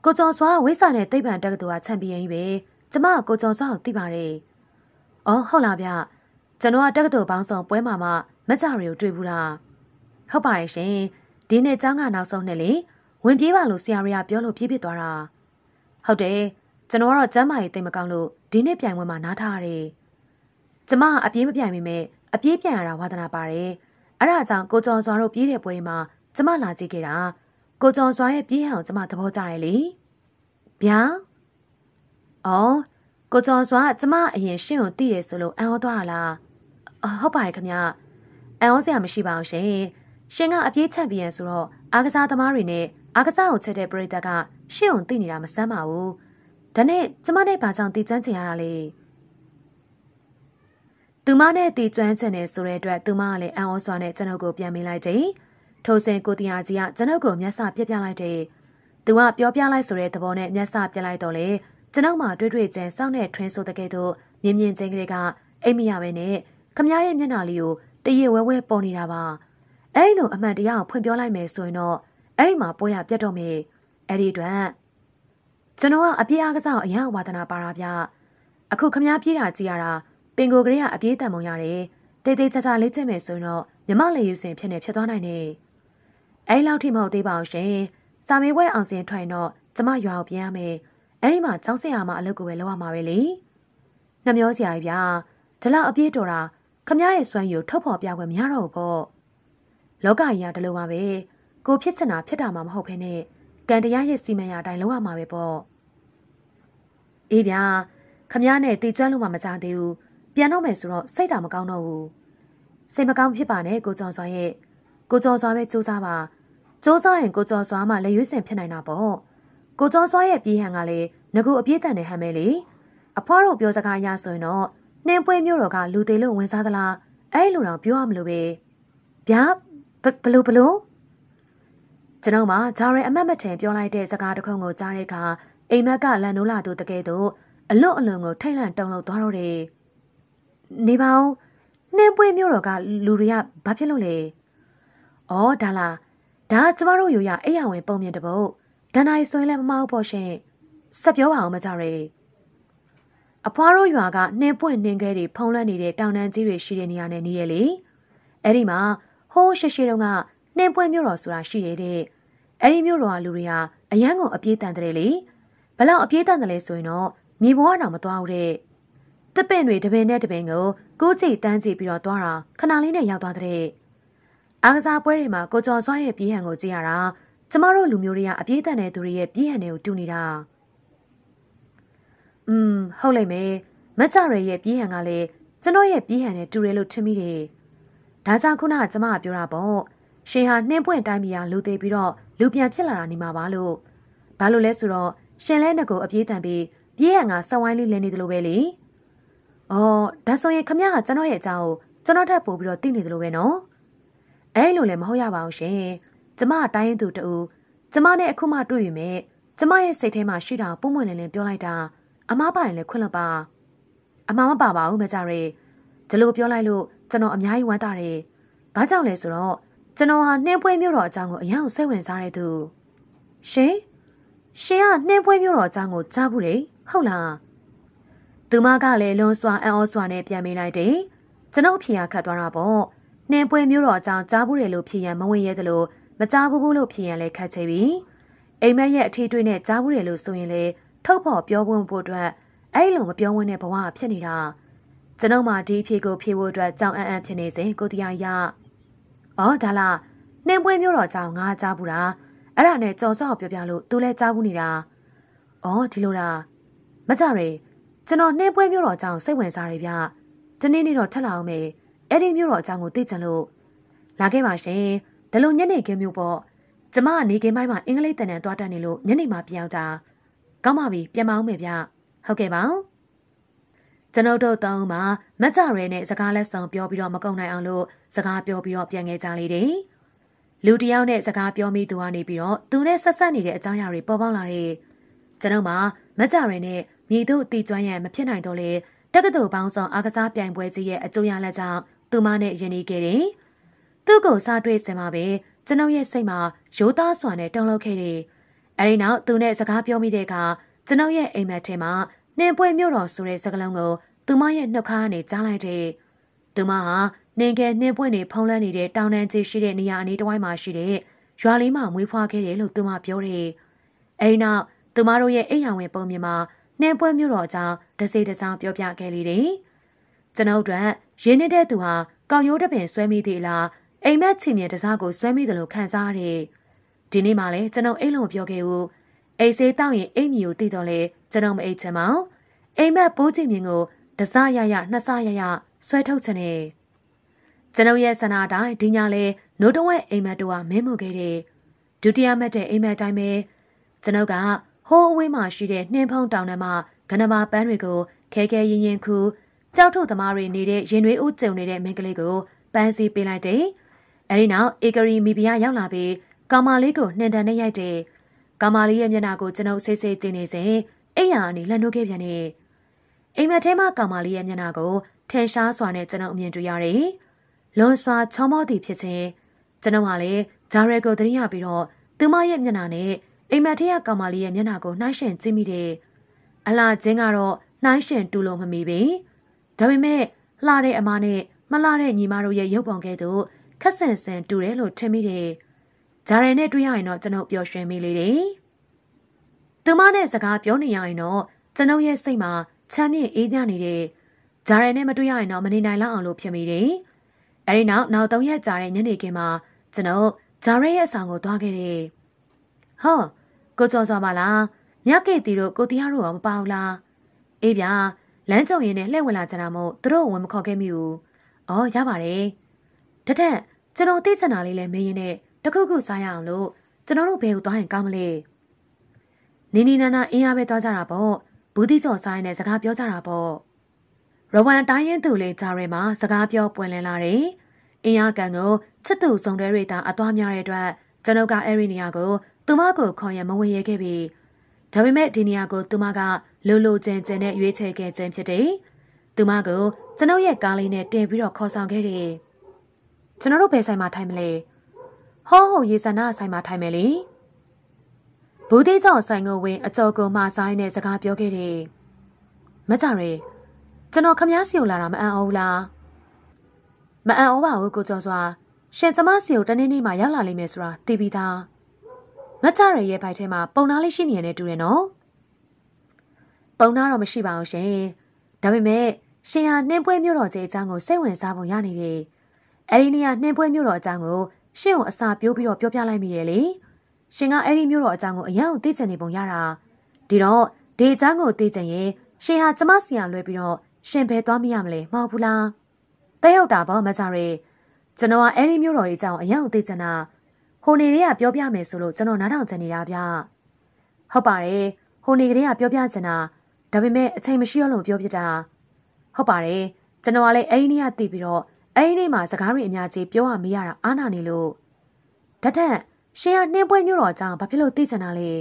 ကိုကျော်စွာဝိစာနဲ့တိတ်ပံတက်ကတူကချန်ပီယံကြီးပဲ။ကျမကကိုကျော်စွာကိုသိပါတယ်။အော်ဟုတ်လားဗျ။ကျွန်တော်ကတက္ကသိုလ်ပေါင်းဆောင်ပွဲမှာမှမကြရီကိုတွေ့ဘူးလား။ဟုတ်ပါရဲ့ရှင်။ဒီနေ့ကျောင်းကနောက်ဆုံးနဲ့လေဝင်ပြေးပါလို့ဆရာရီကပြောလို့ပြေးဖြစ်သွားတာ။ဟုတ်တယ်။ကျွန်တော်ကတော့ကျမ်းမာရေးသိမကောင်းလို့ဒီနေ့ပြိုင်ပွဲမှာနားထားရတယ်။ကျမအပြေးမပြိုင်မိမဲ့အပြေးပြန်ရတာဝါသနာပါတယ်။အဲ့ဒါကြောင့်ကိုကျော်စွာတို့ပြေးတဲ့ပွဲမှာကျမလာကြည့်ခဲ့တာ။ကိုကျော်စွာရဲ့ပြေးဟန်ကိုကျမသဘောကျတယ်လေ။ဗျာ။အော်ကိုကျော်စွာကျမအရင်ရှင့်ကိုသိရဆိုလို့အံ့ဩသွားတာလားဟုတ်ပါတယ်ခင်ဗျအံ့ဩစရာမရှိပါဘူးရှင်ရှင်ကအပြေးချက်ပြီးရန်ဆိုတော့အားကစားသမားတွေနဲ့အားကစားကိုချက်တဲ့ပရိသတ်ကရှင့်ကိုသိနေတာမဆမ်းပါဘူးဒါနဲ့ကျမနဲ့ဘာကြောင့်တည်ကျွမ်းချင်ရတာလဲသူမနဲ့တည်ကျွမ်းချင်တယ်ဆိုတဲ့အတွက်သူမကလည်းအံ့ဩစွာနဲ့ကျွန်ုပ်ကိုပြန်မေးလိုက်တယ်ထိုစဉ်ကိုတီယာကြီးကကျွန်ုပ်ကိုမျက်စာပြပြလိုက်တယ်သူကပြောပြလိုက်ဆိုတဲ့သဘောနဲ့မျက်စာပြလိုက်တော့လေကျွန်ုပ်မှတွေ့တွေ့ချင်းစောင့်နေထွင်းဆိုတဲ့ကဲ့သို့မြင်မြင်ချင်းကလေးကအိမ်မရပဲနဲ့ခမရဲ့မျက်နှာလေးကိုတရေဝဲဝဲပေါ်နေတာပါအဲ့လိုအမှန်တရားကိုဖွင့်ပြောလိုက်မယ်ဆိုရင်တော့အဲ့ဒီမှာပွဲရပြတ်တော့မယ်အဲ့ဒီအတွက်ကျွန်တော်ကအပြေအားကစားကိုအရန်ဝါသနာပါတာဗျအခုခမပြေးတာကြည်ရတာပင်ကိုကလေးကအပြေးတန်ပုံရတယ်တေးသေးချာချာလေးကျင့်မယ်ဆိုရင်တော့မြမလေးယူစင်ဖြစ်နေဖြစ်သွားနိုင်တယ်အဲ့လောက်ထိမဟုတ်သေးပါဘူးရှင်စာမေးပွဲအောင်စင်ထွက်ရင်တော့ကျမရွာကိုပြန်ရမယ်အဲ့ဒီမှာကျောင်းဆရာမအလုပ်ကိုပဲလုပ်ရမှာပဲလေ။နှမျောဆရာကြီးဗျာဒီလောက်အပြည့်တော်တာခမရဲ့စွမ်းရည်ထုတ်ဖော်ပြခွင့်မရတော့ဘူးပေါ့။လောကကြီးကဒီလိုပါပဲ။ကိုဖြစ်ချင်တာဖြစ်တာမှမဟုတ်ဘဲနဲ့ကံတရားရဲ့စီမံရာအတိုင်းလုပ်ရမှာပဲပေါ့။အေးဗျာခမနဲ့တည်ကျွမ်းလို့မှမကြသေးဘူး။ပြန်တော့မယ်ဆိုတော့စိတ်တာမကောင်းတော့ဘူး။စိတ်မကောင်းဖြစ်ပါနဲ့ကိုကျော်စွာရဲ့ကိုကျော်စွာပဲစူးစမ်းပါ။စူးစမ်းရင်ကိုကျော်စွာမှလက်ရွေးစင်ဖြစ်နိုင်တာပေါ့။ကိုကျော်စွာရဲ့ပြေးဟန်ကလည်းငကူအပြည့်တန်နေဟမ်းမဲလေအဖွားတို့ပြောစကားရဆိုရင်တော့နှင်းပွဲမျိုးတော်ကလူသေးလို့ဝင်စားသလားအဲ့လိုတော့ပြောရမလို့ပဲဗျာဘလို့ဘလို့ကျွန်တော်မှဂျာရဲအမတ်မထင်ပြောလိုက်တဲ့စကားတစ်ခုကိုကြားတဲ့အခါအိမ်မက်ကလန်နိုလာတို့တကယ်တော့အလွတ်အလွန်ကိုထိတ်လန့်တုန်လှုပ်သွားတော့တယ်နေပါဦးနှင်းပွဲမျိုးတော်ကလူတွေကဘာဖြစ်လို့လဲဩဒါလားဒါကျမတို့ယူရအိယာဝင်ပုံမြင်တပုတ်ဒန်နိုင်ဆွဲလဲမမဟုတ်ပေါ့ရှင်ဆက်ပြောပါအောင်မကြရဲအဖွားတို့ရွာကနှင်းပွင့်နှင်းခဲတွေဖုံးလွှမ်းနေတဲ့တောင်တန်းကြီးတွေရှိတဲ့နေရာနဲ့နေရလေအဲ့ဒီမှာဟိုးရှေရှေတုန်းကနှင်းပွင့်မြို့တော်ဆိုတာရှိနေတဲ့အဲ့ဒီမြို့တော်ကလူတွေဟာအရန်ကုန်အပြေးတန်တယ်လေဘလောက်အပြေးတန်တယ်လဲဆိုရင်တော့မြေပေါ်ကတော့မသွားဘူးတဲ့တစ်ပင်တွေတပင်နဲ့တပင်ကိုကိုကြိတ်တန်းကြည့်ပြီးတော့သွားတာခဏလေးနဲ့ရောက်သွားတဲ့အားကစားပွဲတွေမှာကိုကျော်စွားရဲ့ပြေးဟန်ကိုကြည့်ရတာကျမတို့လူမျိုးတွေကအပြည့်အစုံတဲ့သူတွေရဲ့ပြည်ဟန်တွေကိုတူနေတာอืมဟုတ်လိမ့်မယ်မကြရရဲ့ပြည်ဟန်ကလည်းကျွန်တော်ရဲ့ပြည်ဟန်နဲ့တူတယ်လို့ထင်မိတယ်ဒါကြောင့်ခုနကကျမကပြောတာပေါ့ရှင်ဟာနှင်းပွင့်တိုင်းပြည်ဟာလူသေးပြီးတော့လူပြန်ဖြစ်လာတာနေမှာပါလို့ဘာလို့လဲဆိုတော့ရှင်လဲငကိုအပြေးတန်ပြီးပြည်ဟန်ကဆက်ဝိုင်းလေးလဲနေတယ်လို့ပဲလေအော်ဒါဆိုရင်ခမရကကျွန်တော်ရဲ့အကြောင်းကိုကျွန်တော်ထပ်ပို့ပြီးတော့သိနေတယ်လို့ပဲနော်အဲ့လိုလည်းမဟုတ်ရပါဘူးရှင်ကျမတိုင်းရင်သူတူကျမနဲ့အခုမှတွေ့ရမယ်ကျမရဲ့စိတ်ထဲမှာရှိတာပုံမှန်လင်းလင်းပြောလိုက်တာအမားပါရင်လည်းခွင့်လွှတ်ပါအမားမပါပါဘူးမကြရဲဒီလိုပြောလိုက်လို့ကျွန်တော်အများကြီးဝမ်းသာတယ်ဘာကြောင့်လဲဆိုတော့ကျွန်တော်ဟာနှင်းပွဲမျိုးတော်အကြောင်းကိုအရင်စိတ်ဝင်စားတဲ့သူရှင်ရှင်ကနှင်းပွဲမျိုးတော်အကြောင်းကို ကြားဘူးလေဟုတ်လားသူမကလည်းလွန်စွာအံ့ဩစွာနဲ့ပြန်မေးလိုက်တယ်ကျွန်ုပ်အဖေကခတ်သွားတာပေါ့နှင်းပွဲမျိုးတော်အကြောင်းကြားဘူးတယ်လို့ဖြေရန်မဝင်ရဲသလိုမကြားဘူးဘူးလို့ဖြစ်ရင်လည်းခက်ချေပြီအိမ်မက်ရဲ့အထီးတွေးနဲ့ကြားဘူးတယ်လို့ဆိုရင်လည်းထုတ်ဖို့ပြောဝင်ဖို့အတွက်အဲ့လိုမပြောဝင်တဲ့ဘဝဖြစ်နေတာကျွန်တော်မှဒီအဖြေကိုဖြေဖို့အတွက်ကြောင်အံ့အံ့ဖြစ်နေစဉ်ကိုတရားရအော်ဒါလားနှင်းပွဲမျိုးတော်ကြောင်ငါကြားဘူးတာအဲ့ဒါနဲ့ကြော်စော့ပြောပြလို့သူလည်းကြားဘူးနေတာအော်ဒီလိုလားမကြရဲကျွန်တော်နှင်းပွဲမျိုးတော်ကြောင်စိတ်ဝင်စားရပြဒီနေ့နေ့တော့ထက်လာအောင်မေအဲ့ဒီမျိုးတော်ကြောင်ကိုသိချင်လို့လာခဲ့ပါရှင်ဒလုံညနေခင်းမျိုးပေါ့ကျမကနေခင်းပိုင်းမှာအင်္ဂလိပ်တန်တန်သွားတတ်နေလို့ညနေမှပြောင်းတာကောင်းပါပြီပြန်မအောင်မယ်ဗျဟုတ်ကဲ့ပါကျွန်ုပ်တို့တောင်းမှာမကြရဲနဲ့စကားလက်ဆောင်ပြောပြီးတော့မကုံနိုင်အောင်လို့စကားပြောပြီးတော့ပြန်ခဲ့ကြလေတယ်လူတယောက်နဲ့စကားပြောမိသူကနေပြီးတော့သူနဲ့ဆက်ဆက်နေတဲ့အကြောင်းအရာတွေပေါ်ပေါက်လာတယ်ကျွန်ုပ်မှာမကြရဲနဲ့မြည်တို့တီကျွမ်းရန်မဖြစ်နိုင်တော့လေတက္ကသိုလ်ပေါင်းဆောင်အားကစားပြိုင်ပွဲကြီးရဲ့အကျိုးရလက်ကြောင့်သူမနဲ့ယဉ်နေခဲ့တယ်။သူ့ကိုစားတွေ့စင်မှာပဲကျွန်ုပ်ရဲ့စိတ်မှာရိုးသားစွာနဲ့တုန်လှုပ်ခဲ့တယ်။အဲဒီနောက်သူနဲ့စကားပြောမိတဲ့အခါကျွန်ုပ်ရဲ့အိမ်မက်ထဲမှာနှင်ပွဲမြို့တော်ဆိုတဲ့စကားလုံးကိုသူမရဲ့နှုတ်ခမ်းကနေကြားလိုက်တယ်။သူမဟာနှင်ကဲနှင်ပွဲနေဖုံးလွှမ်းနေတဲ့တောင်တန်းကြီးရှိတဲ့နေရာအနီးတစ်ဝိုက်မှာရှိတဲ့ရွာလေးမှာမွေးဖွားခဲ့တယ်လို့သူမပြောတယ်။အဲဒီနောက်သူမတို့ရဲ့အိမ်ရောင်ဝင်ပုံမြင်မှာနှင်ပွဲမြို့တော်အကြောင်းတစေတစောင်းပြောပြခဲ့လေတယ်။ကျွန်ုပ်တို့ရင်းနေတဲ့သူဟာကောင်ရိုးတပင်ဆွဲမိသေးလားအိမ်မက်ချင်ရဲ့တစားကိုဆွဲမိတယ်လို့ခံစားရတယ်။ဒီနေ့မှလည်းကျွန်တော်အိမ်လုံးပြောခဲ့ဦးအိမ်ဆေးတောက်ရင်အိမ်မီကိုတည်တော့လေကျွန်တော်မအိမ်ချင်ပါဘူး။အိမ်မက်ပိုးချင်မြင်ကိုတစားရရနှစ်စားရရဆွဲထုတ်ချင်တယ်။ကျွန်တော်ရဲ့ဆန္ဒအတိုင်းဒီညလဲနိုးတော့အိမ်မက်တို့ကမဲမှုခဲ့တယ်။ဒုတိယမက်တဲ့အိမ်မက်တိုင်းပဲကျွန်တော်ကဟိုးအဝေးမှာရှိတဲ့နှင်းဖုံးတောင်ထဲမှာကနမာပန်းတွေကိုခဲခဲရင်ရင်ခူကြောက်ထုတ်သမားတွေနေတဲ့ရင်တွေဥကျုံနေတဲ့မင်းကလေးကိုပန်းစီပေးလိုက်တယ်။အဲဒီနောက်ဧကရီမိဖုရားရောက်လာပြီးကာမာလေးကိုနှင်တန်နဲ့ရိုက်တယ်ကာမာလေးရဲ့မျက်နှာကိုကျွန်ုပ်စိတ်စိတ်ကြည့်နေစဉ်အိယာအနီလက်နှုတ်ခဲ့ပြန်တယ်အိမ်မက်ထဲမှာကာမာလေးရဲ့မျက်နှာကိုထင်ရှားစွာနဲ့ကျွန်ုပ်အမြင်တွေ့ရတယ်လွန်စွာချောမောသည်ဖြစ်ခြင်းကျွန်ုပ်ကလည်းဂျာရဲကို တရိယာပြီးတော့သူမရဲ့မျက်နှာနဲ့အိမ်မက်ထဲကကာမာလေးရဲ့မျက်နှာကိုနှိုင်းယှဉ်ကြည့်မိတယ်အလားချင်းကတော့နှိုင်းယှဉ်တူလို့မမီပင်ဒါပေမဲ့လှတဲ့အမနဲ့မလှတဲ့ညီမတို့ရဲ့ရုပ်ပုံကဲ့သို့ခက်ဆန်ဆန်တူတယ်လို့ထင်မိတယ်။ဂျာရယ်နဲ့တွေ့ရရင်တော့ကျွန်တော်ပျော်ရွှင်မိလေတယ်။သူမနဲ့စကားပြောနေရရင်တော့ကျွန်ုပ်ရဲ့စိတ်မှာချမ်းမြေ့အေးချနေတယ်။ဂျာရယ်နဲ့မတွေ့ရရင်တော့မနေနိုင်လောက်အောင်လို့ဖြစ်မိတယ်။အဲဒီနောက်နောက်၃ရက်ကြာတဲ့ညနေခင်းမှာကျွန်တော်ဂျာရဲရဲ့အဆောင်ကိုသွားခဲ့တယ်။ဟောကိုကျော်စောပါလား။မြကေတီတို့ကိုတရားတို့ရောမပါဘူးလား။အေးဗျာလမ်းကြုံရင်လည်းလှည့်ဝင်လာကြတာမို့သူတို့ဝင်မခေါ်ခဲ့မိဘူး။အော်ရပါတယ်။တထက်ကျွန်တော်သိချင်တာလေးလည်းမေးရင်းနဲ့တခုခုစားရအောင်လို့ကျွန်တော်တို့ဘယ်ကိုသွားရင်ကောင်းမလဲနေနေနာနာအင်းအားပဲသွားကြတာပေါ့ဘူးတိစော်စားရင်းနဲ့စကားပြောကြတာပေါ့ရဝမ်တိုင်းရင်သူလေးဂျာရဲမှာစကားပြောပွင့်လင်းလာတယ်အင်းအားကန်ကိုချစ်သူစုံတဲ့ရိတာအသွားများတဲ့အတွက် ကျွန်ုပ်ကအဲ့ဒီနေရာကိုသူမကိုခေါ်ရမဝင်ရခဲ့ပြီဒါပေမဲ့ဒီနေရာကိုသူမကလိုလိုကျင်ကျင်နဲ့ရွေးချယ်ခဲ့ခြင်းဖြစ်တယ်သူမကိုကျွန်ုပ်ရဲ့ကားလေးနဲ့တင်ပြီးတော့ခေါ်ဆောင်ခဲ့တယ်ကျွန်တော်တို့ဘယ်ဆိုင်မှာထိုင်မလဲဟောဟိုရေစန္ဒဆိုင်မှာထိုင်မယ်လေဘူတိကျောင်းဆိုင်ကိုဝင် အကျော်ကုံမှဆိုင်နဲ့စကားပြောခဲ့တယ်မကြရဲကျွန်တော်ခမားစီကိုလာတာမအံ့ဩဘူးလားမအံ့ဩပါဘူးကိုကျော်စွာရှင်ကျမစီကိုတနေ့နေ့မှရောက်လာလိမ့်မယ်ဆိုတာသိပြီးသားမကြရဲရဲ့ဘိုက်ထဲမှာပုံသားလေးရှိနေရတဲ့တူတယ်နော်ပုံသားတော့မရှိပါဘူးရှင်ဒါပေမဲ့ရှင်ဟာနှင်းပွဲမျိုးတော်ကြီးအကြောင်းကိုစိတ်ဝင်စားပုံရနေတယ်အဲ့ဒီနေ့ကနှင်းပွဲမြို့တော်အကြောင်းကိုရှင့်ကိုအစာပြိုးပြီးတော့ပြောပြလိုက်မိတယ်လေရှင်ကအဲ့ဒီမြို့တော်အကြောင်းကိုအရင်ကသိချင်နေပုံရတာဒီတော့ဒီအကြောင်းကိုသိချင်ရင်ရှင်ဟာကျမစီရလွဲပြီးတော့ရှင်ဘယ်သွားမရမလဲမဟုတ်ဘူးလားတဲ့ဟုတ်တာပေါ့မကြရဲကျွန်တော်ကအဲ့ဒီမြို့တော်ရဲ့အကြောင်းအရင်ကသိချင်တာဟိုနေတွေကပြောပြမယ်ဆိုလို့ကျွန်တော်နားထောင်ချင်နေတာဗျဟုတ်ပါတယ်ဟိုနေကလေးကပြောပြချင်တာဒါပေမဲ့အချိန်မရှိတော့လို့ပြောပြတာဟုတ်ပါတယ်ကျွန်တော်ကလည်းအဲ့ဒီနေ့ကသိပြီးတော့အဲဒီနေ့မှာစကားတွေအများကြီးပြောရမေးရတာအားနာနေလို့ဓာတ်ထက်ရှင်ကနှင်းပွဲမျိုးတော်အကြောင်းဘာဖြစ်လို့သိချင်တာလဲ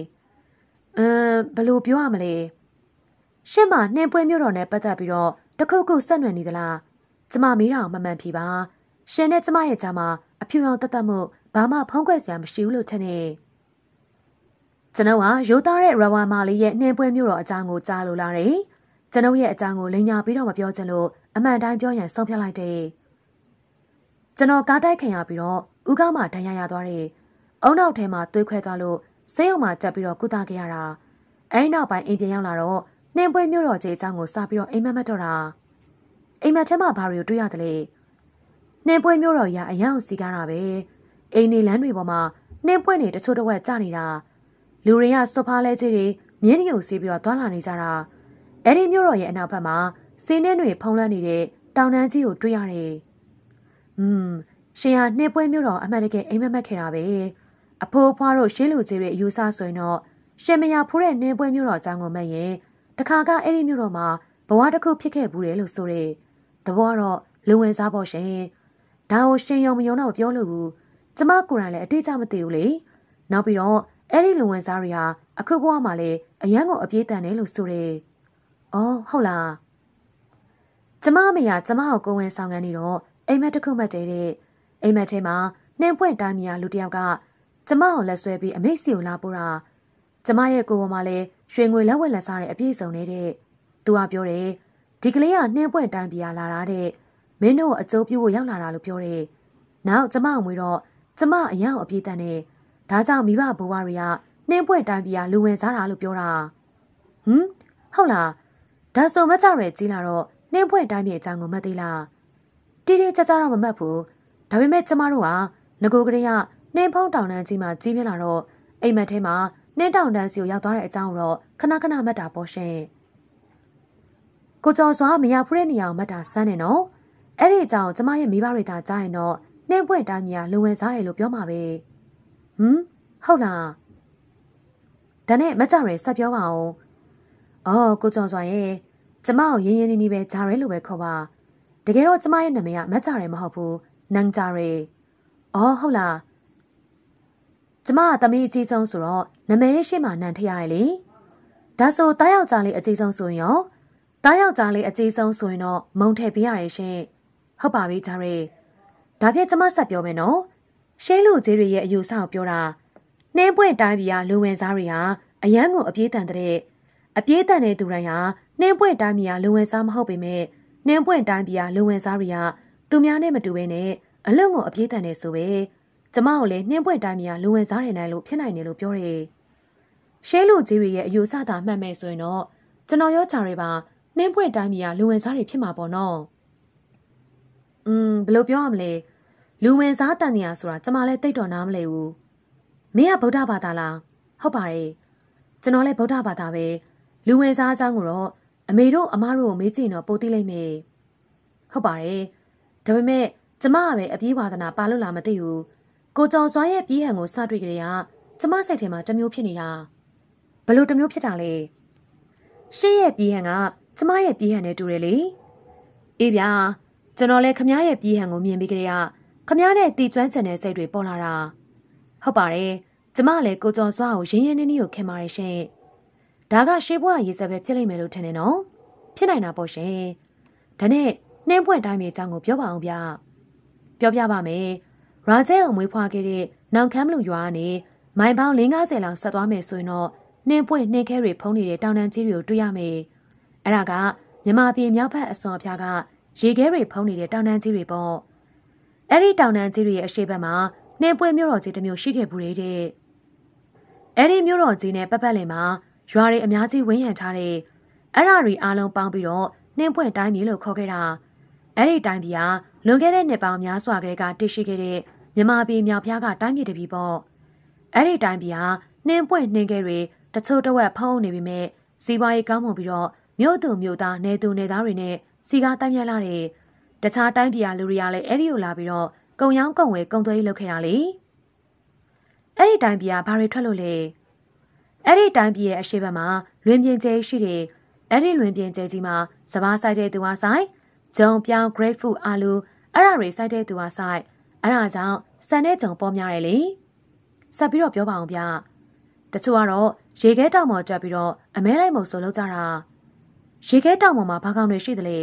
အမ်ဘယ်လိုပြောရမလဲရှင်မနှင်းပွဲမျိုးတော်နဲ့ပတ်သက်ပြီးတော့တခုတ်ခုတ်ဆက်နွယ်နေသလားကျမမေးတာမမှန်ဖြေပါရှင်နဲ့ကျမရဲ့ကြားမှာအဖြူရောင်တက်တက်မှုဘာမှဖုံးကွယ်စရာမရှိဘူးလို့ထင်နေကျွန်ုပ်ဟာရိုးသားတဲ့ရဝမ်မာလေးရဲ့နှင်းပွဲမျိုးတော်အကြောင်းကိုကြားလို့လာတယ်ကျွန်ုပ်ရဲ့အကြောင်းကိုလိန်ညာပြီးတော့မပြောချင်လို့အမှန်တိုင်းပြောရင်ဆုံးဖြတ်လိုက်တယ်ကျွန်တော်ကားတိုက်ခံရပြီးတော့ဦးကားမှာဒဏ်ရာရသွားတဲ့အုံနောက်ထဲမှာသွေးခွဲသွားလို့စိတ်ုံမှာတက်ပြီးတော့ကုသခဲ့ရတာအဲဒီနောက်ပိုင်းအိမ်ပြန်ရောက်လာတော့နှင်းပွဲမြို့တော်ကြီးအကြောင်းကိုစာပြီးတော့အိမ်မက်မက်တော့တာအိမ်မက်ထဲမှာဘာတွေကိုတွေ့ရတယ်လဲနှင်းပွဲမြို့တော်ရအရန်ကိုစီကားတာပဲအိမ်နေလမ်းတွေပေါ်မှာနှင်းပွဲနေတချို့တဝက်ကြနေတာလူတွေကစွဖားလဲကြီးတွေမြင်းတွေကိုစီးပြီးတော့သွားလာနေကြတာအဲဒီမြို့တော်ရဲ့အနောက်ဘက်မှာစင်းနှင်းတွေဖုံးလွှမ်းနေတဲ့တောင်တန်းကြီးကိုတွေ့ရတယ်อืมရှင်ဟာနှစ်ပွဲမျိုးတော့အမှန်တကယ်အိမ်မက်မက်ခဲ့တာပဲအဖိုးအဖွားတို့ရှင်းလူကြီးတွေအယူဆဆိုရင်တော့ရှင်မရဖိုးတဲ့နှစ်ပွဲမျိုးတော့အကြောင်းကိုမဲ့ရင်တခါကအဲ့ဒီမျိုးတော့မှာဘဝတစ်ခုဖြစ်ခဲ့ဘူးတယ်လို့ဆိုတဲ့သဘောတော့လူဝင်စားဖို့ရှင်ဒါကိုရှင်ယုံမယုံတော့ပြောလို့ဘူးကျမကိုယ်တိုင်လည်းအတိအကျမသိဘူးလေနောက်ပြီးတော့အဲ့ဒီလူဝင်စားတွေဟာအခုဘဝမှာလည်းအရန်ကိုအပြေးတန်တယ်လို့ဆိုတဲ့အော်ဟုတ်လားကျမအမေကကျမကိုကိုဝင်ဆောင်ကန်နေတော့အိမ်မက်တစ်ခုမှတည်းတဲ့အိမ်မက်ထဲမှာနှင်းပွင့်တိုင်းမီယာလူတစ်ယောက်ကကျမကိုလက်ဆွဲပြီးအမိတ်စီကိုလာပို့တာကျမရဲ့ကိုယ်ပေါ်မှာလည်းရွှေငွေလက်ဝက်လက်စားတဲ့အပြည့်စုံနေတဲ့သူကပြောတယ်ဒီကလေးကနှင်းပွင့်တိုင်းပြည်လာတာတဲ့မင်းတို့အကျိုးပြုဖို့ရောက်လာတာလို့ပြောတယ်နောက်ကျမအမွေတော့ကျမအရန်ကိုအပြည့်တန်နေဒါကြောင့်မိဘဘိုးဘွားတွေကနှင်းပွင့်တိုင်းပြည်လူဝင်စားတာလို့ပြောတာဟမ်ဟုတ်လားဒါဆိုမကြောက်ရဲကြီးလာတော့နှင်းပွင့်တိုင်းပြည်အကြောင်းကိုမသိလားတိတိကျကျတော့မမှတ်ဘူးဒါပေမဲ့ကျမတို့ဟာငโกကလေးကနှင်းဖုံးတောင်တန်းကြီးမှာကြီးပြင်းလာတော့အိမ်မက်ထဲမှာနှင်းတောင်တန်းစီကိုရောက်သွားတဲ့အကြောင်းကိုတော့ခဏခဏမှတ်တာပေါ့ရှင်ကိုကျော်စွာမရဖူးတဲ့နေရာကိုမှတ်တာစမ်းနေနော်အဲ့ဒီအကြောင်းကျမရဲ့မိဘတွေသာကြားရင်တော့နှင်းပွင့်တိုင်းမြာလူဝင်စားတယ်လို့ပြောမှာပဲဟမ်ဟုတ်လားဒါနဲ့မကြောက်ရင်ဆက်ပြောပါအောင်အော်ကိုကျော်စွာရဲ့ကျမကိုရင်းရင်းနေနေပဲကြားရဲလို့ပဲခေါ်ပါတကယ်တော့ကျမရဲ့နာမည်ကမတ်ကြရဲမဟုတ်ဘူးနန်းကြရဲအော် ဟုတ်လားကျမကသမီးအကြီးဆုံးဆိုတော့နာမည်ရှေ့မှာနန်းထရတယ်လေဒါဆိုတားယောက်ျားလေးအကြီးဆုံးဆိုရင်ရောတားယောက်ျားလေးအကြီးဆုံးဆိုရင်တော့မုံထည့်ပေးရတယ်ရှင်ဟုတ်ပါပြီကြရဲဒါဖြင့်ကျမဆက်ပြောမယ်နော်ရှေးလူကြီးတွေရဲ့အယူဆကိုပြောတာနှင်းပွင့်တိုင်းပြည်ကလူဝင်စားတွေဟာအရန်ကိုအပြေးတန်တဲ့အပြေးတန်တဲ့သူတိုင်းဟာနှင်းပွင့်တိုင်းပြည်ကလူဝင်စားမဟုတ်ပေမဲ့နှင်းပွင့်တိုင်းပြည်ဟာလူဝင်စားတွေကသူများနဲ့မတူဘဲနဲ့အလုံးကိုအပြေးတန်နေဆိုပဲကျမကိုလည်းနှင်းပွင့်တိုင်းပြည်ဟာလူဝင်စားနေနိုင်လို့ဖြစ်နိုင်တယ်လို့ပြောတယ်။ရှဲလူကြီးတွေရဲ့အယူဆတာမှတ်မဲ့ဆိုရင်တော့ကျွန်တော်ရောချာတွေပါနှင်းပွင့်တိုင်းပြည်ဟာလူဝင်စားတွေဖြစ်မှာပေါ့နော်။อืมဘယ်လိုပြောရမလဲ။လူဝင်စားတန်တရားဆိုတာကျမလည်းတိတ်တော်နားမလဲဘူး။မင်းကဗုဒ္ဓဘာသာလား။ဟုတ်ပါတယ်။ကျွန်တော်လည်းဗုဒ္ဓဘာသာပဲလူဝင်စားအကြောင်းကိုတော့အမေတို့အမတို့ကိုမေးကြည့်တော့ပို့သိလိမ့်မယ်။ဟုတ်ပါတယ်။ဒါပေမဲ့ကျမကပဲအပြေးဝါဒနာပါလို့လားမသိဘူး။ကိုကြောင်စွာရဲ့ပြေးဟန်ကိုစတွေ့ကြတဲ့ကကျမစိတ်ထဲမှာတမျိုးဖြစ်နေတာ။ဘလို့တမျိုးဖြစ်တာလဲ။ရှေ့ရဲ့ပြေးဟန်ကကျမရဲ့ပြေးဟန်နဲ့တူတယ်လေ။အေးဗျာကျွန်တော်လည်းခမရဲ့ပြေးဟန်ကိုမြင်ပြီးကြတဲ့ကခမရဲ့တီကျွမ်းချင်တဲ့စိတ်တွေပေါ်လာတာ။ဟုတ်ပါတယ်။ကျမလည်းကိုကြောင်စွာကိုရင်းရင်းနှီးနှီးကိုခင်ပါတယ်ရှင်။ဒါကရှေးဘွားရေးဆက်ပဲဖြစ်လိမ့်မယ်လို့ထင်နေနော်ဖြစ်နိုင်တာပေါ့ရှင်ဒါနဲ့နှင်းပွက်တိုင်းမြေအကြောင်းကို ပြောပါအောင်ဗျပြောပြပါမယ်ရာကျဲအောင်မွေးဖွားခဲ့တဲ့ နောင်ခမ်းမလူရွာကနေမိုင်ပေါင်း50လောက်ဆက်သွားမယ်ဆိုရင်တော့နှင်းပွက်နှင်းခဲတွေဖုံးနေတဲ့တောင်တန်းကြီးတွေကိုတွေ့ရမယ်အဲ့ဒါကမြမပြည်မြောက်ဘက်အစွန်အဖျားကရေခဲတွေဖုံးနေတဲ့တောင်တန်းကြီးတွေပေါ့အဲ့ဒီတောင်တန်းကြီးတွေရဲ့အရှေ့ဘက်မှာနှင်းပွက်မြို့တော်ကြီးတစ်မြို့ရှိခဲ့ဘူးလေတဲ့အဲ့ဒီမြို့တော်ကြီးနဲ့ပတ်ပတ်လည်မှာရွာတွေအများကြီးဝန်းရံထားတဲ့အဲ့ဓာတွေအားလုံးပေါင်းပြီးတော့နှင်းပွင့်တိုင်းပြည်လို့ခေါ်ခဲ့တာအဲ့ဒီတိုင်းပြည်ဟာလွန်ခဲ့တဲ့နှစ်ပေါင်းများစွာကတည်းကတည်ရှိခဲ့တဲ့မြန်မာပြည်မြောက်ဖျားကတိုင်းပြည်တစ်ပြည်ပေါ့အဲ့ဒီတိုင်းပြည်ဟာနှင်းပွင့်နှင်းခဲတွေတချို့တဝက်ဖုံးနေပြီမဲ့စီးပွားရေးကောင်းမွန်ပြီးတော့မြို့သူမြို့သားနေသူနေသားတွေနဲ့စီကားတိုင်းမြက်လာတဲ့တခြားတိုင်းပြည်ဟာလူတွေကလည်းအဲ့ဒီကိုလာပြီးတော့ကုံရောင်းကုံဝယ်ကုံသွေးလုပ်ခဲ့တာလေအဲ့ဒီတိုင်းပြည်ဟာဘာတွေထွက်လို့လဲအဲ့ဒီတိုင်းပြည်ရဲ့အရှိတ်ဘက်မှာလွင်ပြင်ကျဲရှိတဲ့အဲ့ဒီလွင်ပြင်ကျဲကြီးမှာစပါးဆိုင်တဲ့သူဟာဆိုင်ဂျုံပြောင်း great food အာလူအဲ့ဒါတွေစိုက်တဲ့သူဟာဆိုင်အဲ့ဒါကြောင့်ဆန်တဲ့ဂျုံပေါ်များတယ်လေဆက်ပြီးတော့ပြောပါအောင်ဗျတချို့ကတော့ရေခဲတောင်ပေါ်တက်ပြီးတော့အမဲလိုက်မုံဆိုလောက်ကြတာရေခဲတောင်ပေါ်မှာဘာကောင်တွေရှိသလဲ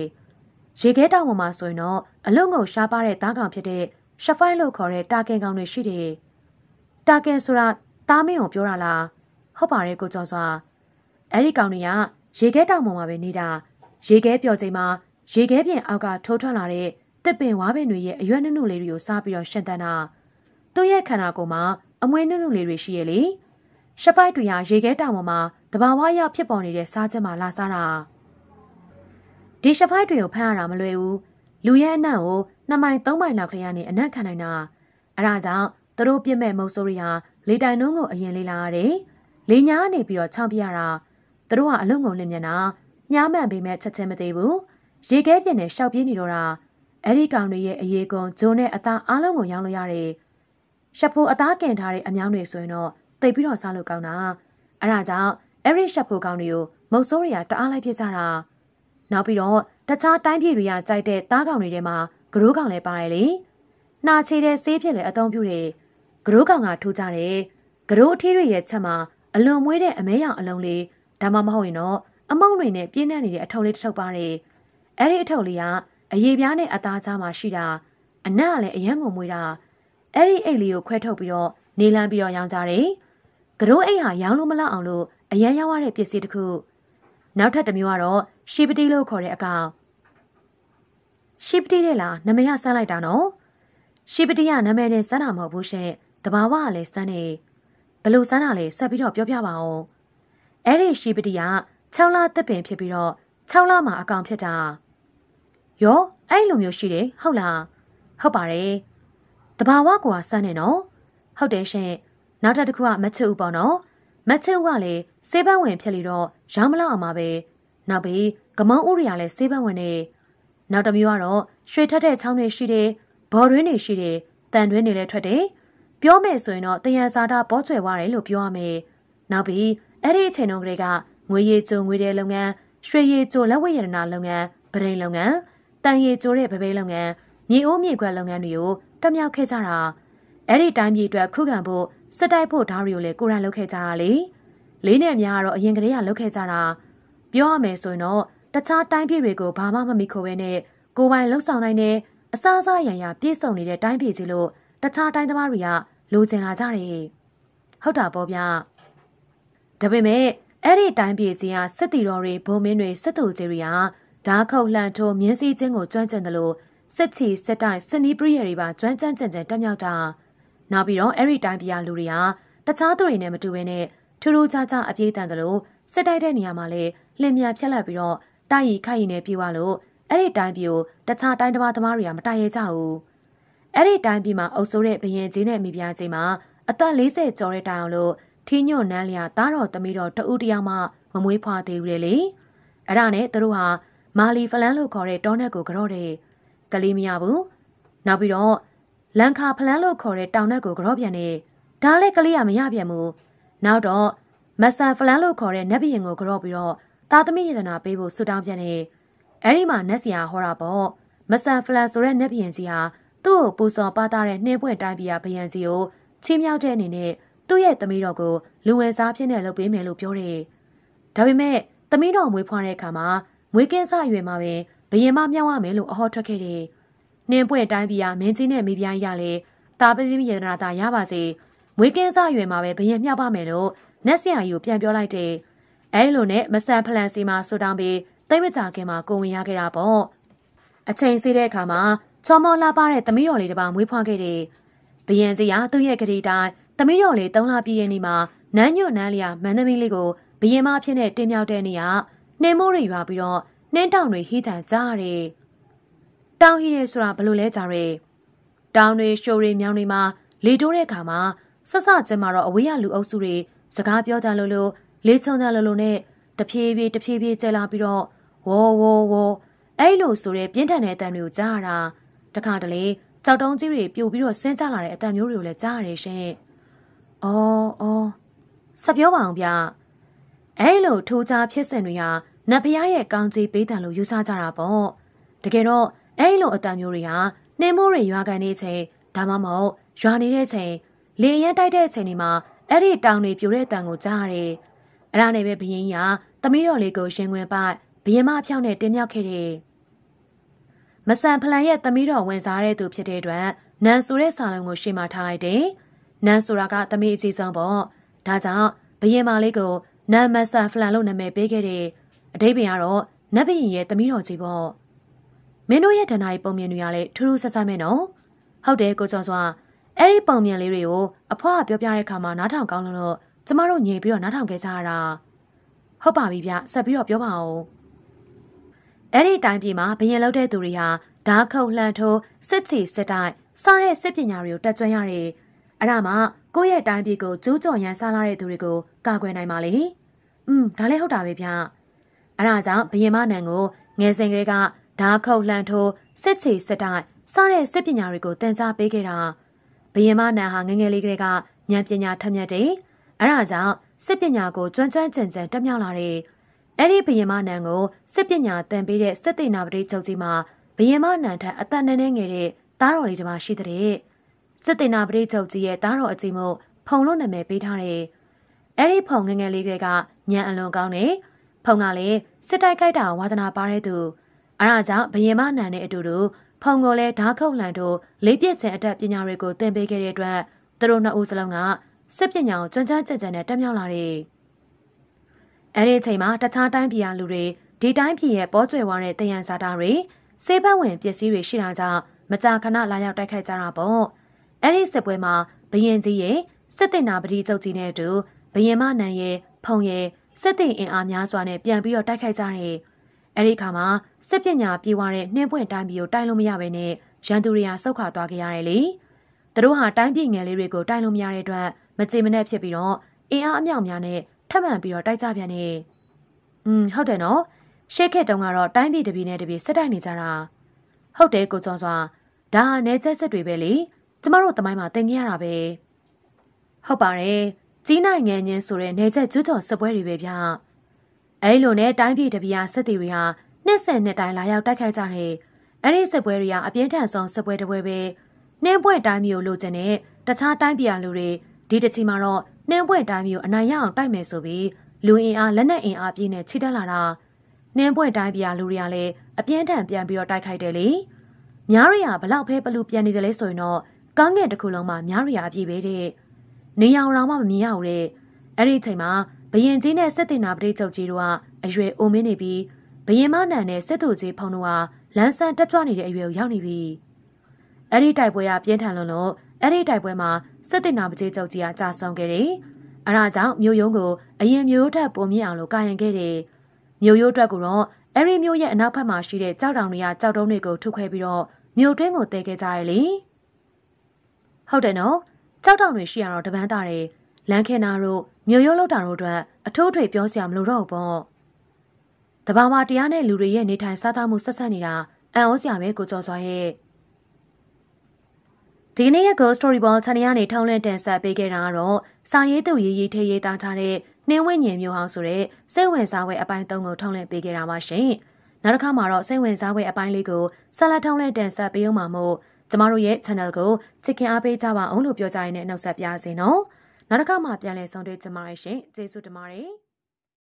ရေခဲတောင်ပေါ်မှာဆိုရင်တော့အလုံငုံရှားပါတဲ့တားကောင်ဖြစ်တဲ့ရှဖိုင်းလို့ခေါ်တဲ့တာကင်ကောင်တွေရှိတယ်တာကင်ဆိုတာတားမင်းကိုပြောတာလားဟုတ်ပါတယ်ကိုကျော်စွာအဲ့ဒီကောင်တွေကရေခဲတောင်ပေါ်မှာပဲနေတာ ရေခဲပျော်ချိန်မှာရေခဲပြင်အောက်ကထိုးထွက်လာတဲ့တစ်ပင်ဝါပင်တွေရဲ့အရွက်နုနုလေးတွေကို စားပြီးတော့ရှင်သန်တာသူ့ရဲ့ခန္ဓာကိုယ်မှာအမွေနုနုလေးတွေရှိရဲ့လေရှဖိုက်တွေဟာရေခဲတောင်ပေါ်မှာတဘာဝရဖြစ်ပေါ်နေတဲ့စားချက်မှာလာစားတာဒီရှဖိုက်တွေကိုဖမ်းရတာမလွယ်ဘူးလူရဲ့အနံ့ကို2မိုင်3မိုင်လောက်ခရီးကနေအနံ့ခံနိုင်တာအဲဒါကြောင့်သူတို့ပြစ်မဲ့မုတ်ဆိုးတွေဟာလေတိုင်နှုံးကိုအရင်လေးလာရတယ်လေညာကနေပြီးတော့ခြောက်ပြရတာသူတို့ကအလုံငုံနဲ့မျက်နှာညားမှန်ပေမဲ့ချက်ချင်းမသေးဘူးရေခဲပြင်းနဲ့ရှောက်ပြေးနေတော့တာအဲ့ဒီကောင်တွေရဲ့အရေးကုန်ဂျုံနဲ့အသားအားလုံးကိုရောင်းလို့ရတယ်ရှက်ဖို့အသားကင်ထားတဲ့အမြောင်းတွေဆိုရင်တော့တိတ်ပြီးတော့စားလို့ကောင်းတာအဲ့ဒါကြောင့်အဲ့ဒီရှက်ဖို့ကောင်တွေကိုမုတ်ဆိုးတွေကတအားလိုက်ဖြစ်ကြတာနောက်ပြီးတော့တခြားတိုင်းပြည်တွေကကြိုက်တဲ့သားကောင်တွေထဲမှာဂရိုးကောင်လည်းပါတယ်လေနှာချေတဲ့ဆေးဖြစ်လည်းအသုံးပြုတယ်ဂရိုးကောင်ကထိုးကြတယ်ဂရိုးအထီးတွေရဲ့ချက်မှာအလွန်မွေးတဲ့အမဲရောင်အလုံးလေးဒါမှမဟုတ်ရင်တော့အမုံတွေနဲ့ပြင်းထန်နေတဲ့အထုပ်လေးတစ်ထုပ်ပါတယ်။အဲ့ဒီအထုပ်လေးကအရေပြားနဲ့အသားကြားမှာရှိတာအနက်ကလည်းအရန်ကိုမွေးတာအဲ့ဒီအိတ်လေးကိုခွဲထုတ်ပြီးတော့နေလန်းပြီးတော့ရောင်းကြတယ်။ကရိုးအိတ်ဟာရောင်းလို့မလောက်အောင်လို့အရန်ရောင်းရတဲ့ပစ္စည်းတစ်ခု နောက်ထပ်တစ်မျိုးကတော့ရှီပတီလို့ခေါ်တဲ့အကောင်ရှီပတီတဲ့လားနမရစမ်းလိုက်တာနော် ရှီပတီကနမနဲ့စမ်းတာမဟုတ်ဘူးရှင်တဘာဝကလည်းစမ်းနေတယ်ဘလို့စမ်းတာလဲဆက်ပြီးတော့ပြောပြပါအောင်အဲ့ဒီရှိပတိက6လတက်ပင်ဖြစ်ပြီးတော့6လမှာအကောင်ဖြစ်တာရောအဲ့လိုမျိုးရှိတယ်ဟုတ်လားဟုတ်ပါတယ်တဘာဝကွာစမ်းနေနော် ဟုတ်တယ်ရှင်နောက်ထပ်တစ်ခုကမချစ်ဦးပေါ့နော်မချစ်ဦးကလည်းစေဘဝင် ဖြစ်လေတော့ရောင်းမလောက်အောင်ပါပဲနောက်ပြီးကမောင်းဥရိယာလည်းစေဘဝင်နေနောက်တစ်မျိုးကတော့ရွှေထက်တဲ့ချောင်းတွေရှိတယ်ဘော်တွင်းတွေရှိတယ်တန်တွင်းတွေလည်းထွက်တယ်ပြောမယ်ဆိုရင်တော့တယံစာတာပေါ်ကျွယ်သွားတယ်လို့ပြောရမယ်။နောက်ပြီးအဲ့ဒီအချိန်တုန်းကလေးကငွေရည်ကြုံငွေတဲ့လုပ်ငန်း၊ရွှေရည်ကြုံလက်ဝတ်ရတနာလုပ်ငန်း၊ပရိန်လုပ်ငန်း၊တန်ရည်ကြုံတဲ့ပပေးလုပ်ငန်း၊မြေအိုးမြေကွက်လုပ်ငန်းတွေကိုတက်မြောက်ခဲ့ကြတာ။အဲ့ဒီတိုင်းပြည်အတွက်ခုခံဖို့စစ်တိုက်ဖို့ဒါတွေကိုလည်းကိုရန်လုပ်ခဲ့ကြတာလေ။လေးနဲ့များကတော့အရင်ကလေးကလုပ်ခဲ့ကြတာ။ပြောရမယ်ဆိုရင်တော့တခြားတိုင်းပြည်တွေကိုဘာမှမမိခိုးဘဲနဲ့ကိုပိုင်လှုပ်ဆောင်နိုင်တဲ့အစားအစာရန်ရပြည့်စုံနေတဲ့တိုင်းပြည်ကြီးလို့တခြားတိုင်းသမားတွေကလိုချင်လာကြတယ်။ဟုတ်တာပေါ့ဗျာ။ဒါပေမဲ့အဲ့ဒီတိုင်းပြည်ကြီးဟာစစ်တီတော်တွေဘုံမင်းတွေစစ်သူကြီးတွေကဓာခုတ်လှန်ထိုးမြင်းစည်းခြင်းကိုကြွန့်ကျင်တယ်လို့စစ်ချီစစ်တိုင်းစစ်နီးပရိယတွေပါကြွန့်ကျန်ကြံကြံတက်မြောက်တာ။နောက်ပြီးတော့အဲ့ဒီတိုင်းပြည်ဟာလူတွေဟာတခြားသူတွေနဲ့မတူဘဲနဲ့ထူးထူးခြားခြားအပြေးတန်တယ်လို့စစ်တိုက်တဲ့နေရာမှာလည်းလင်မြန်ဖြက်လက်ပြီးတော့တိုက်ရီခိုက်ရီနဲ့ပြေးသွားလို့အဲ့ဒီတိုင်းပြည်ကိုတခြားတိုင်းတမားသမားတွေကမတိုက်ရဲကြဘူး။အဲ့ဒီတိုင်းပြည်မှာအုပ်စိုးတဲ့ဘရင်ကြီးနဲ့မိဖုရားကြီးမှာအသက်40ကျော်တဲ့တိုင်အောင်လို့ထင်းညွန့်နန်းလျာသားတော်သမီးတော်တဦးတယောက်မှမမွေးဖွားသေးဘူးလေအဲ့ဒါနဲ့သူတို့ဟာမာလီဖလန်လို့ခေါ်တဲ့တောနက်ကိုကြော့တယ်ကလေးမရဘူးနောက်ပြီးတော့လန်ခါဖလန်လို့ခေါ်တဲ့တောင်နက်ကိုကြော့ပြန်တယ်ဒါလည်းကလေးကမရပြန်ဘူးနောက်တော့မဆန်ဖလန်လို့ခေါ်တဲ့နတ်ပြည်ကိုကြော့ပြီးတော့သားသမီးယေသနာပေးဖို့ဆွတောင်းပြန်တယ်အဲ့ဒီမှာနတ်ဆရာဟောတာပေါ့မဆန်ဖလန်ဆိုတဲ့နတ်ပြည်ကြီးဟာသူ့ကိုပူဇော်ပါတာတဲ့နှင်းပွင့်တိုင်းပြည်ဟာဗယံစီကိုချင်းမြောက်တဲ့အနေနဲ့သူ့ရဲ့သမီးတော်ကိုလူဝင်စားဖြစ်နဲ့လုပ်ပေးမယ်လို့ပြောတယ်။ဒါပေမဲ့သမီးတော်မွေးဖွားတဲ့အခါမှာမွေးကင်းစအရွယ်မှာပဲဘယင်မမြောက်ရမယ်လို့အဟောထွက်ခဲ့တယ်။နှင်းပွင့်တိုင်းပြည်ဟာမင်းကြီးနဲ့မိပြိုင်းရလေတာပတိယန္တနာသာရပါစေ။မွေးကင်းစအရွယ်မှာပဲဘယင်မြောက်ပါမယ်လို့နတ်ဆရာကြီးကိုပြန်ပြောလိုက်တယ်။အဲလိုနဲ့မဆန်ဖလန်စီမှာဆူတောင်းပြီးတိတ်မကြခင်မှာကိုဝင်ရခဲ့တာပေါ့။အချိန်စေးတဲ့အခါမှာချောမောလာပါတဲ့သမီးတော်လေးတစ်ပါးမွေးဖွားခဲ့တယ်။ဘယံကြီးကသူ့ရဲ့ကလေးတိုင်းသမီးတော်လေး၃လပြည့်ရဲ့နေ့မှာနန်းညွတ်နန်းလျာမန်းသမီးလေးကိုဘယင်မဖြစ်နဲ့တင်မြောက်တဲ့နေ့ကနှင်းမိုးတွေရွာပြီးတော့နှင်းတောင်တွေဟီးတန်ကြရတယ်။တောင်ဟီးတယ်ဆိုတာဘလို့လဲကြရဲ။တောင်တွေရှိုးတွေမြောင်တွေမှာလေတိုးတဲ့အခါမှာဆက်စကျင်းမှာတော့အဝေးရလူအုပ်စုတွေစကားပြောတန်လို့လို့လေချုံတန်လို့လို့နဲ့တဖြည်းဖြည်းတဖြည်းဖြည်းကျလာပြီးတော့ဝေါ်ဝေါ်ဝေါ်အဲ့လိုဆိုတဲ့ပြင်းထန်တဲ့အတန်တွေကိုကြားရတာ။တခါတလေကြောက်တုံးကြီးတွေပြိုပြီးတော့ဆင်းကျလာတဲ့အတန်မျိုးတွေကိုလည်းကြားရတယ်ရှင်။အော်အော်ဆက်ပြောပါအောင်ဗျ။အဲလိုထိုးချဖြစ်စဉ်တွေဟာနတ်ဖျားရဲ့ကောင်းကြီးပေးတယ်လို့ယူဆကြတာပေါ့။တကယ်တော့အဲလိုအတန်မျိုးတွေဟာနှင်းမိုးတွေရွာကန်နေချိန်ဒါမှမဟုတ်ရွာနေတဲ့ချိန်လေရင်တိုက်တဲ့ချိန်တွေမှာအဲ့ဒီတောင်တွေပြိုတဲ့အတန်ကိုကြားရတယ်။အဲ့ဒါနဲ့ပဲဘရင်ကြီးကသမီးတော်လေးကိုရှင်ခွင်ပဘရင်မအဖြောင်းနဲ့တင်မြှောက်ခဲ့တယ်။မဆန်ဖလန်ရဲ့သမီးတော်ဝင်စားတဲ့သူဖြစ်တဲ့အတွက်နန်ဆိုတဲ့ဆာလုံကိုရှေ့မှာထားလိုက်တယ်။နန်ဆိုတာကသမီးအကြီးဆုံးပေါ့။ဒါကြောင့်ဘရင်မလေးကိုနန်မဆန်ဖလန်လို့နာမည်ပေးခဲ့တဲ့အတိတ်ပင်ကတော့နတ်ဘရင်ရဲ့သမီးတော်ကြီးပေါ့။မင်းတို့ရဲ့ဒဏ္ဍာရီပုံမြင်တွေကလည်းထူးထူးဆန်းဆန်းပဲနော်။ဟုတ်တယ်ကိုကျော်စွာအဲ့ဒီပုံမြင်လေးတွေကိုအဖွားကပြောပြတဲ့အခါမှာနားထောင်ကောင်းလို့ကျမတို့ညင်ပြီးတော့နားထောင်ခဲ့ကြရတာ။ဟုတ်ပါပြီဗျဆက်ပြီးတော့ပြောပါဦး။အဲ့ဒီတိုင်းပြည်မှာဘရင်လောက်တဲ့သူတွေဟာဓာခုတ်လှန်ထိုးစစ်ချီစစ်တိုက်စားတဲ့စစ်ပညာတွေကို တက်ကျွမ်းရတယ်။အဲ့ဒါမှကိုယ့်ရဲ့တိုင်းပြည်ကိုကျူးကျော်ရန်စားလာတဲ့သူတွေကိုကာကွယ်နိုင်ပါလေ။อืมဒါလည်းဟုတ်တာပဲဗျ။အဲ့ဒါကြောင့်ဘရင်မနန်ကိုငယ်စဉ်ကလေးကဓာခုတ်လှန်ထိုးစစ်ချီစစ်တိုက်စားတဲ့စစ်ပညာတွေကိုတင် जा ပေးခဲ့တာ။ဘရင်မနန်ဟာငငယ်လေးကလေးကဉာဏ်ပညာထက်မြက်တယ်။အဲ့ဒါကြောင့်စစ်ပညာကိုကျွမ်းကျွမ်းကျင်ကျင်တက်မြောက်လာတဲ့အဲ့ဒီဘယင်မနန်ကိုစစ်ပညာတန်ပေးတဲ့စက်တေနာပတိချုပ်ကြီးမှာဘယင်မနန်ထက်အသက်နည်းနည်းငယ်တဲ့သားတော်လေးတစ်ပါးရှိတဲ့စစ်တေနာပတိချုပ်ကြီးရဲ့သားတော်အကြီးမို့ဖုံလို့နာမည်ပေးထားတယ်။အဲ့ဒီဖုံငငယ်လေးတွေကညံအလွန်ကောင်းတယ်။ဖုံကလည်းစစ်တိုက်ခိုက်တာဝါသနာပါတဲ့သူအဲဒါကြောင့်ဘယင်မနန်နဲ့အတူတူဖုံကိုလည်းဓာခုတ်လန်တို့လေးပြည့်စင်အတက်ပညာတွေကိုသင်ပေးခဲ့တဲ့အတွက်သူတို့နှစ်ဦးစလုံးကစစ်ပညာကိုကြွမ်းကြမ်းကြံ့ကြံ့နဲ့တက်မြောက်လာတယ်။အဲဒီအချိန်မှာတခြားတိုင်းပြည်ကလူတွေဒီတိုင်းပြည်ရဲ့ပေါ်ကျွယ်ဝတဲ့တယံဇာတာတွေစေဘက်ဝင်ပစ္စည်းတွေရှိတာကြောင့်မကြာခဏလာရောက်တိုက်ခိုက်ကြတာပေါ့အဲ့ဒီစစ်ပွဲမှာဘရင်ကြီးရဲ့စစ်တင်နာပတိချုပ်ကြီးနဲ့အတူဘရင်မနန်ရဲ့ဖုံရဲ့စစ်တင်အင်အားများစွာနဲ့ပြန်ပြီးတော့တိုက်ခိုက်ကြတယ်အဲ့ဒီခါမှာစစ်ပညာပြေဝတဲ့နှင်းပွင့်တိုင်းပြည်ကိုတိုက်လို့မရဘဲနဲ့ရန်သူတွေကဆုတ်ခွာသွားကြရတယ်လေသူတို့ဟာတိုင်းပြည်ငယ်လေးတွေကိုတိုက်လို့မရတဲ့အတွက်မကြေမနက်ဖြစ်ပြီးတော့အင်အားအမြောက်များနဲ့ထပ်မံပြီးတော့တိုက်ကြပြန်နေอืมဟုတ်တယ်နော်ရှေ့ခက်တုံးကတော့တိုင်းပြည်တစ်ပြည်နဲ့တစ်ပြည်ဆက်တိုက်နေကြတာဟုတ်တယ်ကိုကျော်စွာဒါဟာနေချက်ဆက်တွေပဲလေကျမတို့တမိုင်းမှာတင်ခဲ့ရတာပဲဟုတ်ပါတယ်ကြီးနိုင်ငံချင်းဆိုတဲ့နေချက်ကျွတ်တော်စပွဲတွေပဲဗျအဲလိုနဲ့တိုင်းပြည်တစ်ပြည်ဟာဆက်တီတွေဟာနှစ်ဆယ်နှစ်တိုင်းလာရောက်တိုက်ခိုက်ကြတယ်အဲ့ဒီစပွဲတွေဟာအပြင်းထန်ဆုံးစပွဲတစ်ပွဲပဲနှင်းပွဲတိုင်းမျိုးလိုချင်တဲ့တခြားတိုင်းပြည်လူတွေဒီတစ်ချိန်မှာတော့နှင်းပွဲတိုင်းမျိုးအနိုင်ရအောင်တိုက်မယ်ဆိုပြီးလူအင်အားလက်နက်အင်အားပြည့်နဲ့ခြေတက်လာတာနှင်းပွဲတိုင်းပြာလူတွေကလည်းအပြင်းထန်ပြန်ပြီးတော့တိုက်ခိုက်တယ်လေမြားရီကဘလောက်ဖဲပလူပြန်နေတယ်လဲဆိုရင်တော့ကောင်းငယ်တစ်ခုလုံးမှာမြားရီကအပြည့်ပဲတဲ့နေရောင်တော်မှမမြင်ရဘူးတဲ့အဲ့ဒီချိန်မှာဘရင်ကြီးနဲ့စစ်တင်နာပတိချုပ်ကြီးတို့ကအရွယ်အိုမင်းနေပြီးဘရင်မနန်နဲ့စစ်သူကြီးဖုံတို့ကလမ်းဆန်းတက်ကြွနေတဲ့အရွယ်ကိုရောက်နေပြီအဲ့ဒီတိုက်ပွဲကပြင်းထန်လွန်းလို့အဲ့ဒီတိုက်ပွဲမှာစစ်တပ်နာပကြေးချုပ်ကြီးကကြာဆုံးခဲ့တယ်။အဲဒါကြောင့်မြို့ယုံကိုအရင်မြို့ထက်ပုံမြင့်အောင်လို့ကာယံခဲ့တယ်။မြို့ရိုးအတွက်ကတော့အဲ့ဒီမြို့ရဲ့အနောက်ဘက်မှာရှိတဲ့ကြောက်တောင်တွေကကြောက်တုံးတွေကိုထုခွဲပြီးတော့မြို့တွင်းကိုတဲခဲ့ကြရလေ။ဟုတ်တယ်နော်။ကြောက်တောင်တွေရှိရတော့တပန်းတာတွေလမ်းခဲနာတို့မြို့ရိုးလောက်တာတို့အတွက်အထိုးထွေပြောစရာမလိုတော့ဘူးပေါ့။တဘာဝတရားနဲ့လူတွေရဲ့နေထိုင်စားသောက်မှုဆက်ဆက်နေတာအံ့ဩစရာပဲကိုကျော်စွာရဲ့။ဒီကနေ့ရက်ကို Storyboard Channel ကနေထောင်းလန့်တင်ဆက်ပေးခဲ့တာကတော့စာရေးတုပ်ရေးရေးထည့်ရေးသားထားတဲ့နှင်းဝင်းညင်မျိုးဟောင်းဆိုတဲ့စိတ်ဝင်စားဖွယ်အပိုင်း၃ကိုထောင်းလန့်ပေးခဲ့တာပါရှင်။နောက်တစ်ခါမှာတော့စိတ်ဝင်စားဖွယ်အပိုင်းလေးကိုဆက်လက်ထောင်းလန့်တင်ဆက်ပေးအောင်ပါမို့ကျမတို့ရဲ့ channel ကိုချစ်ခင်အားပေးကြပါအောင်လို့ပြောကြရင်းနဲ့နှုတ်ဆက်ပါရစေနော်။နောက်တစ်ခါမှပြန်လည်ဆုံတွေ့ကြပါရရှင်။ကျေးဇူးတင်ပါတယ်။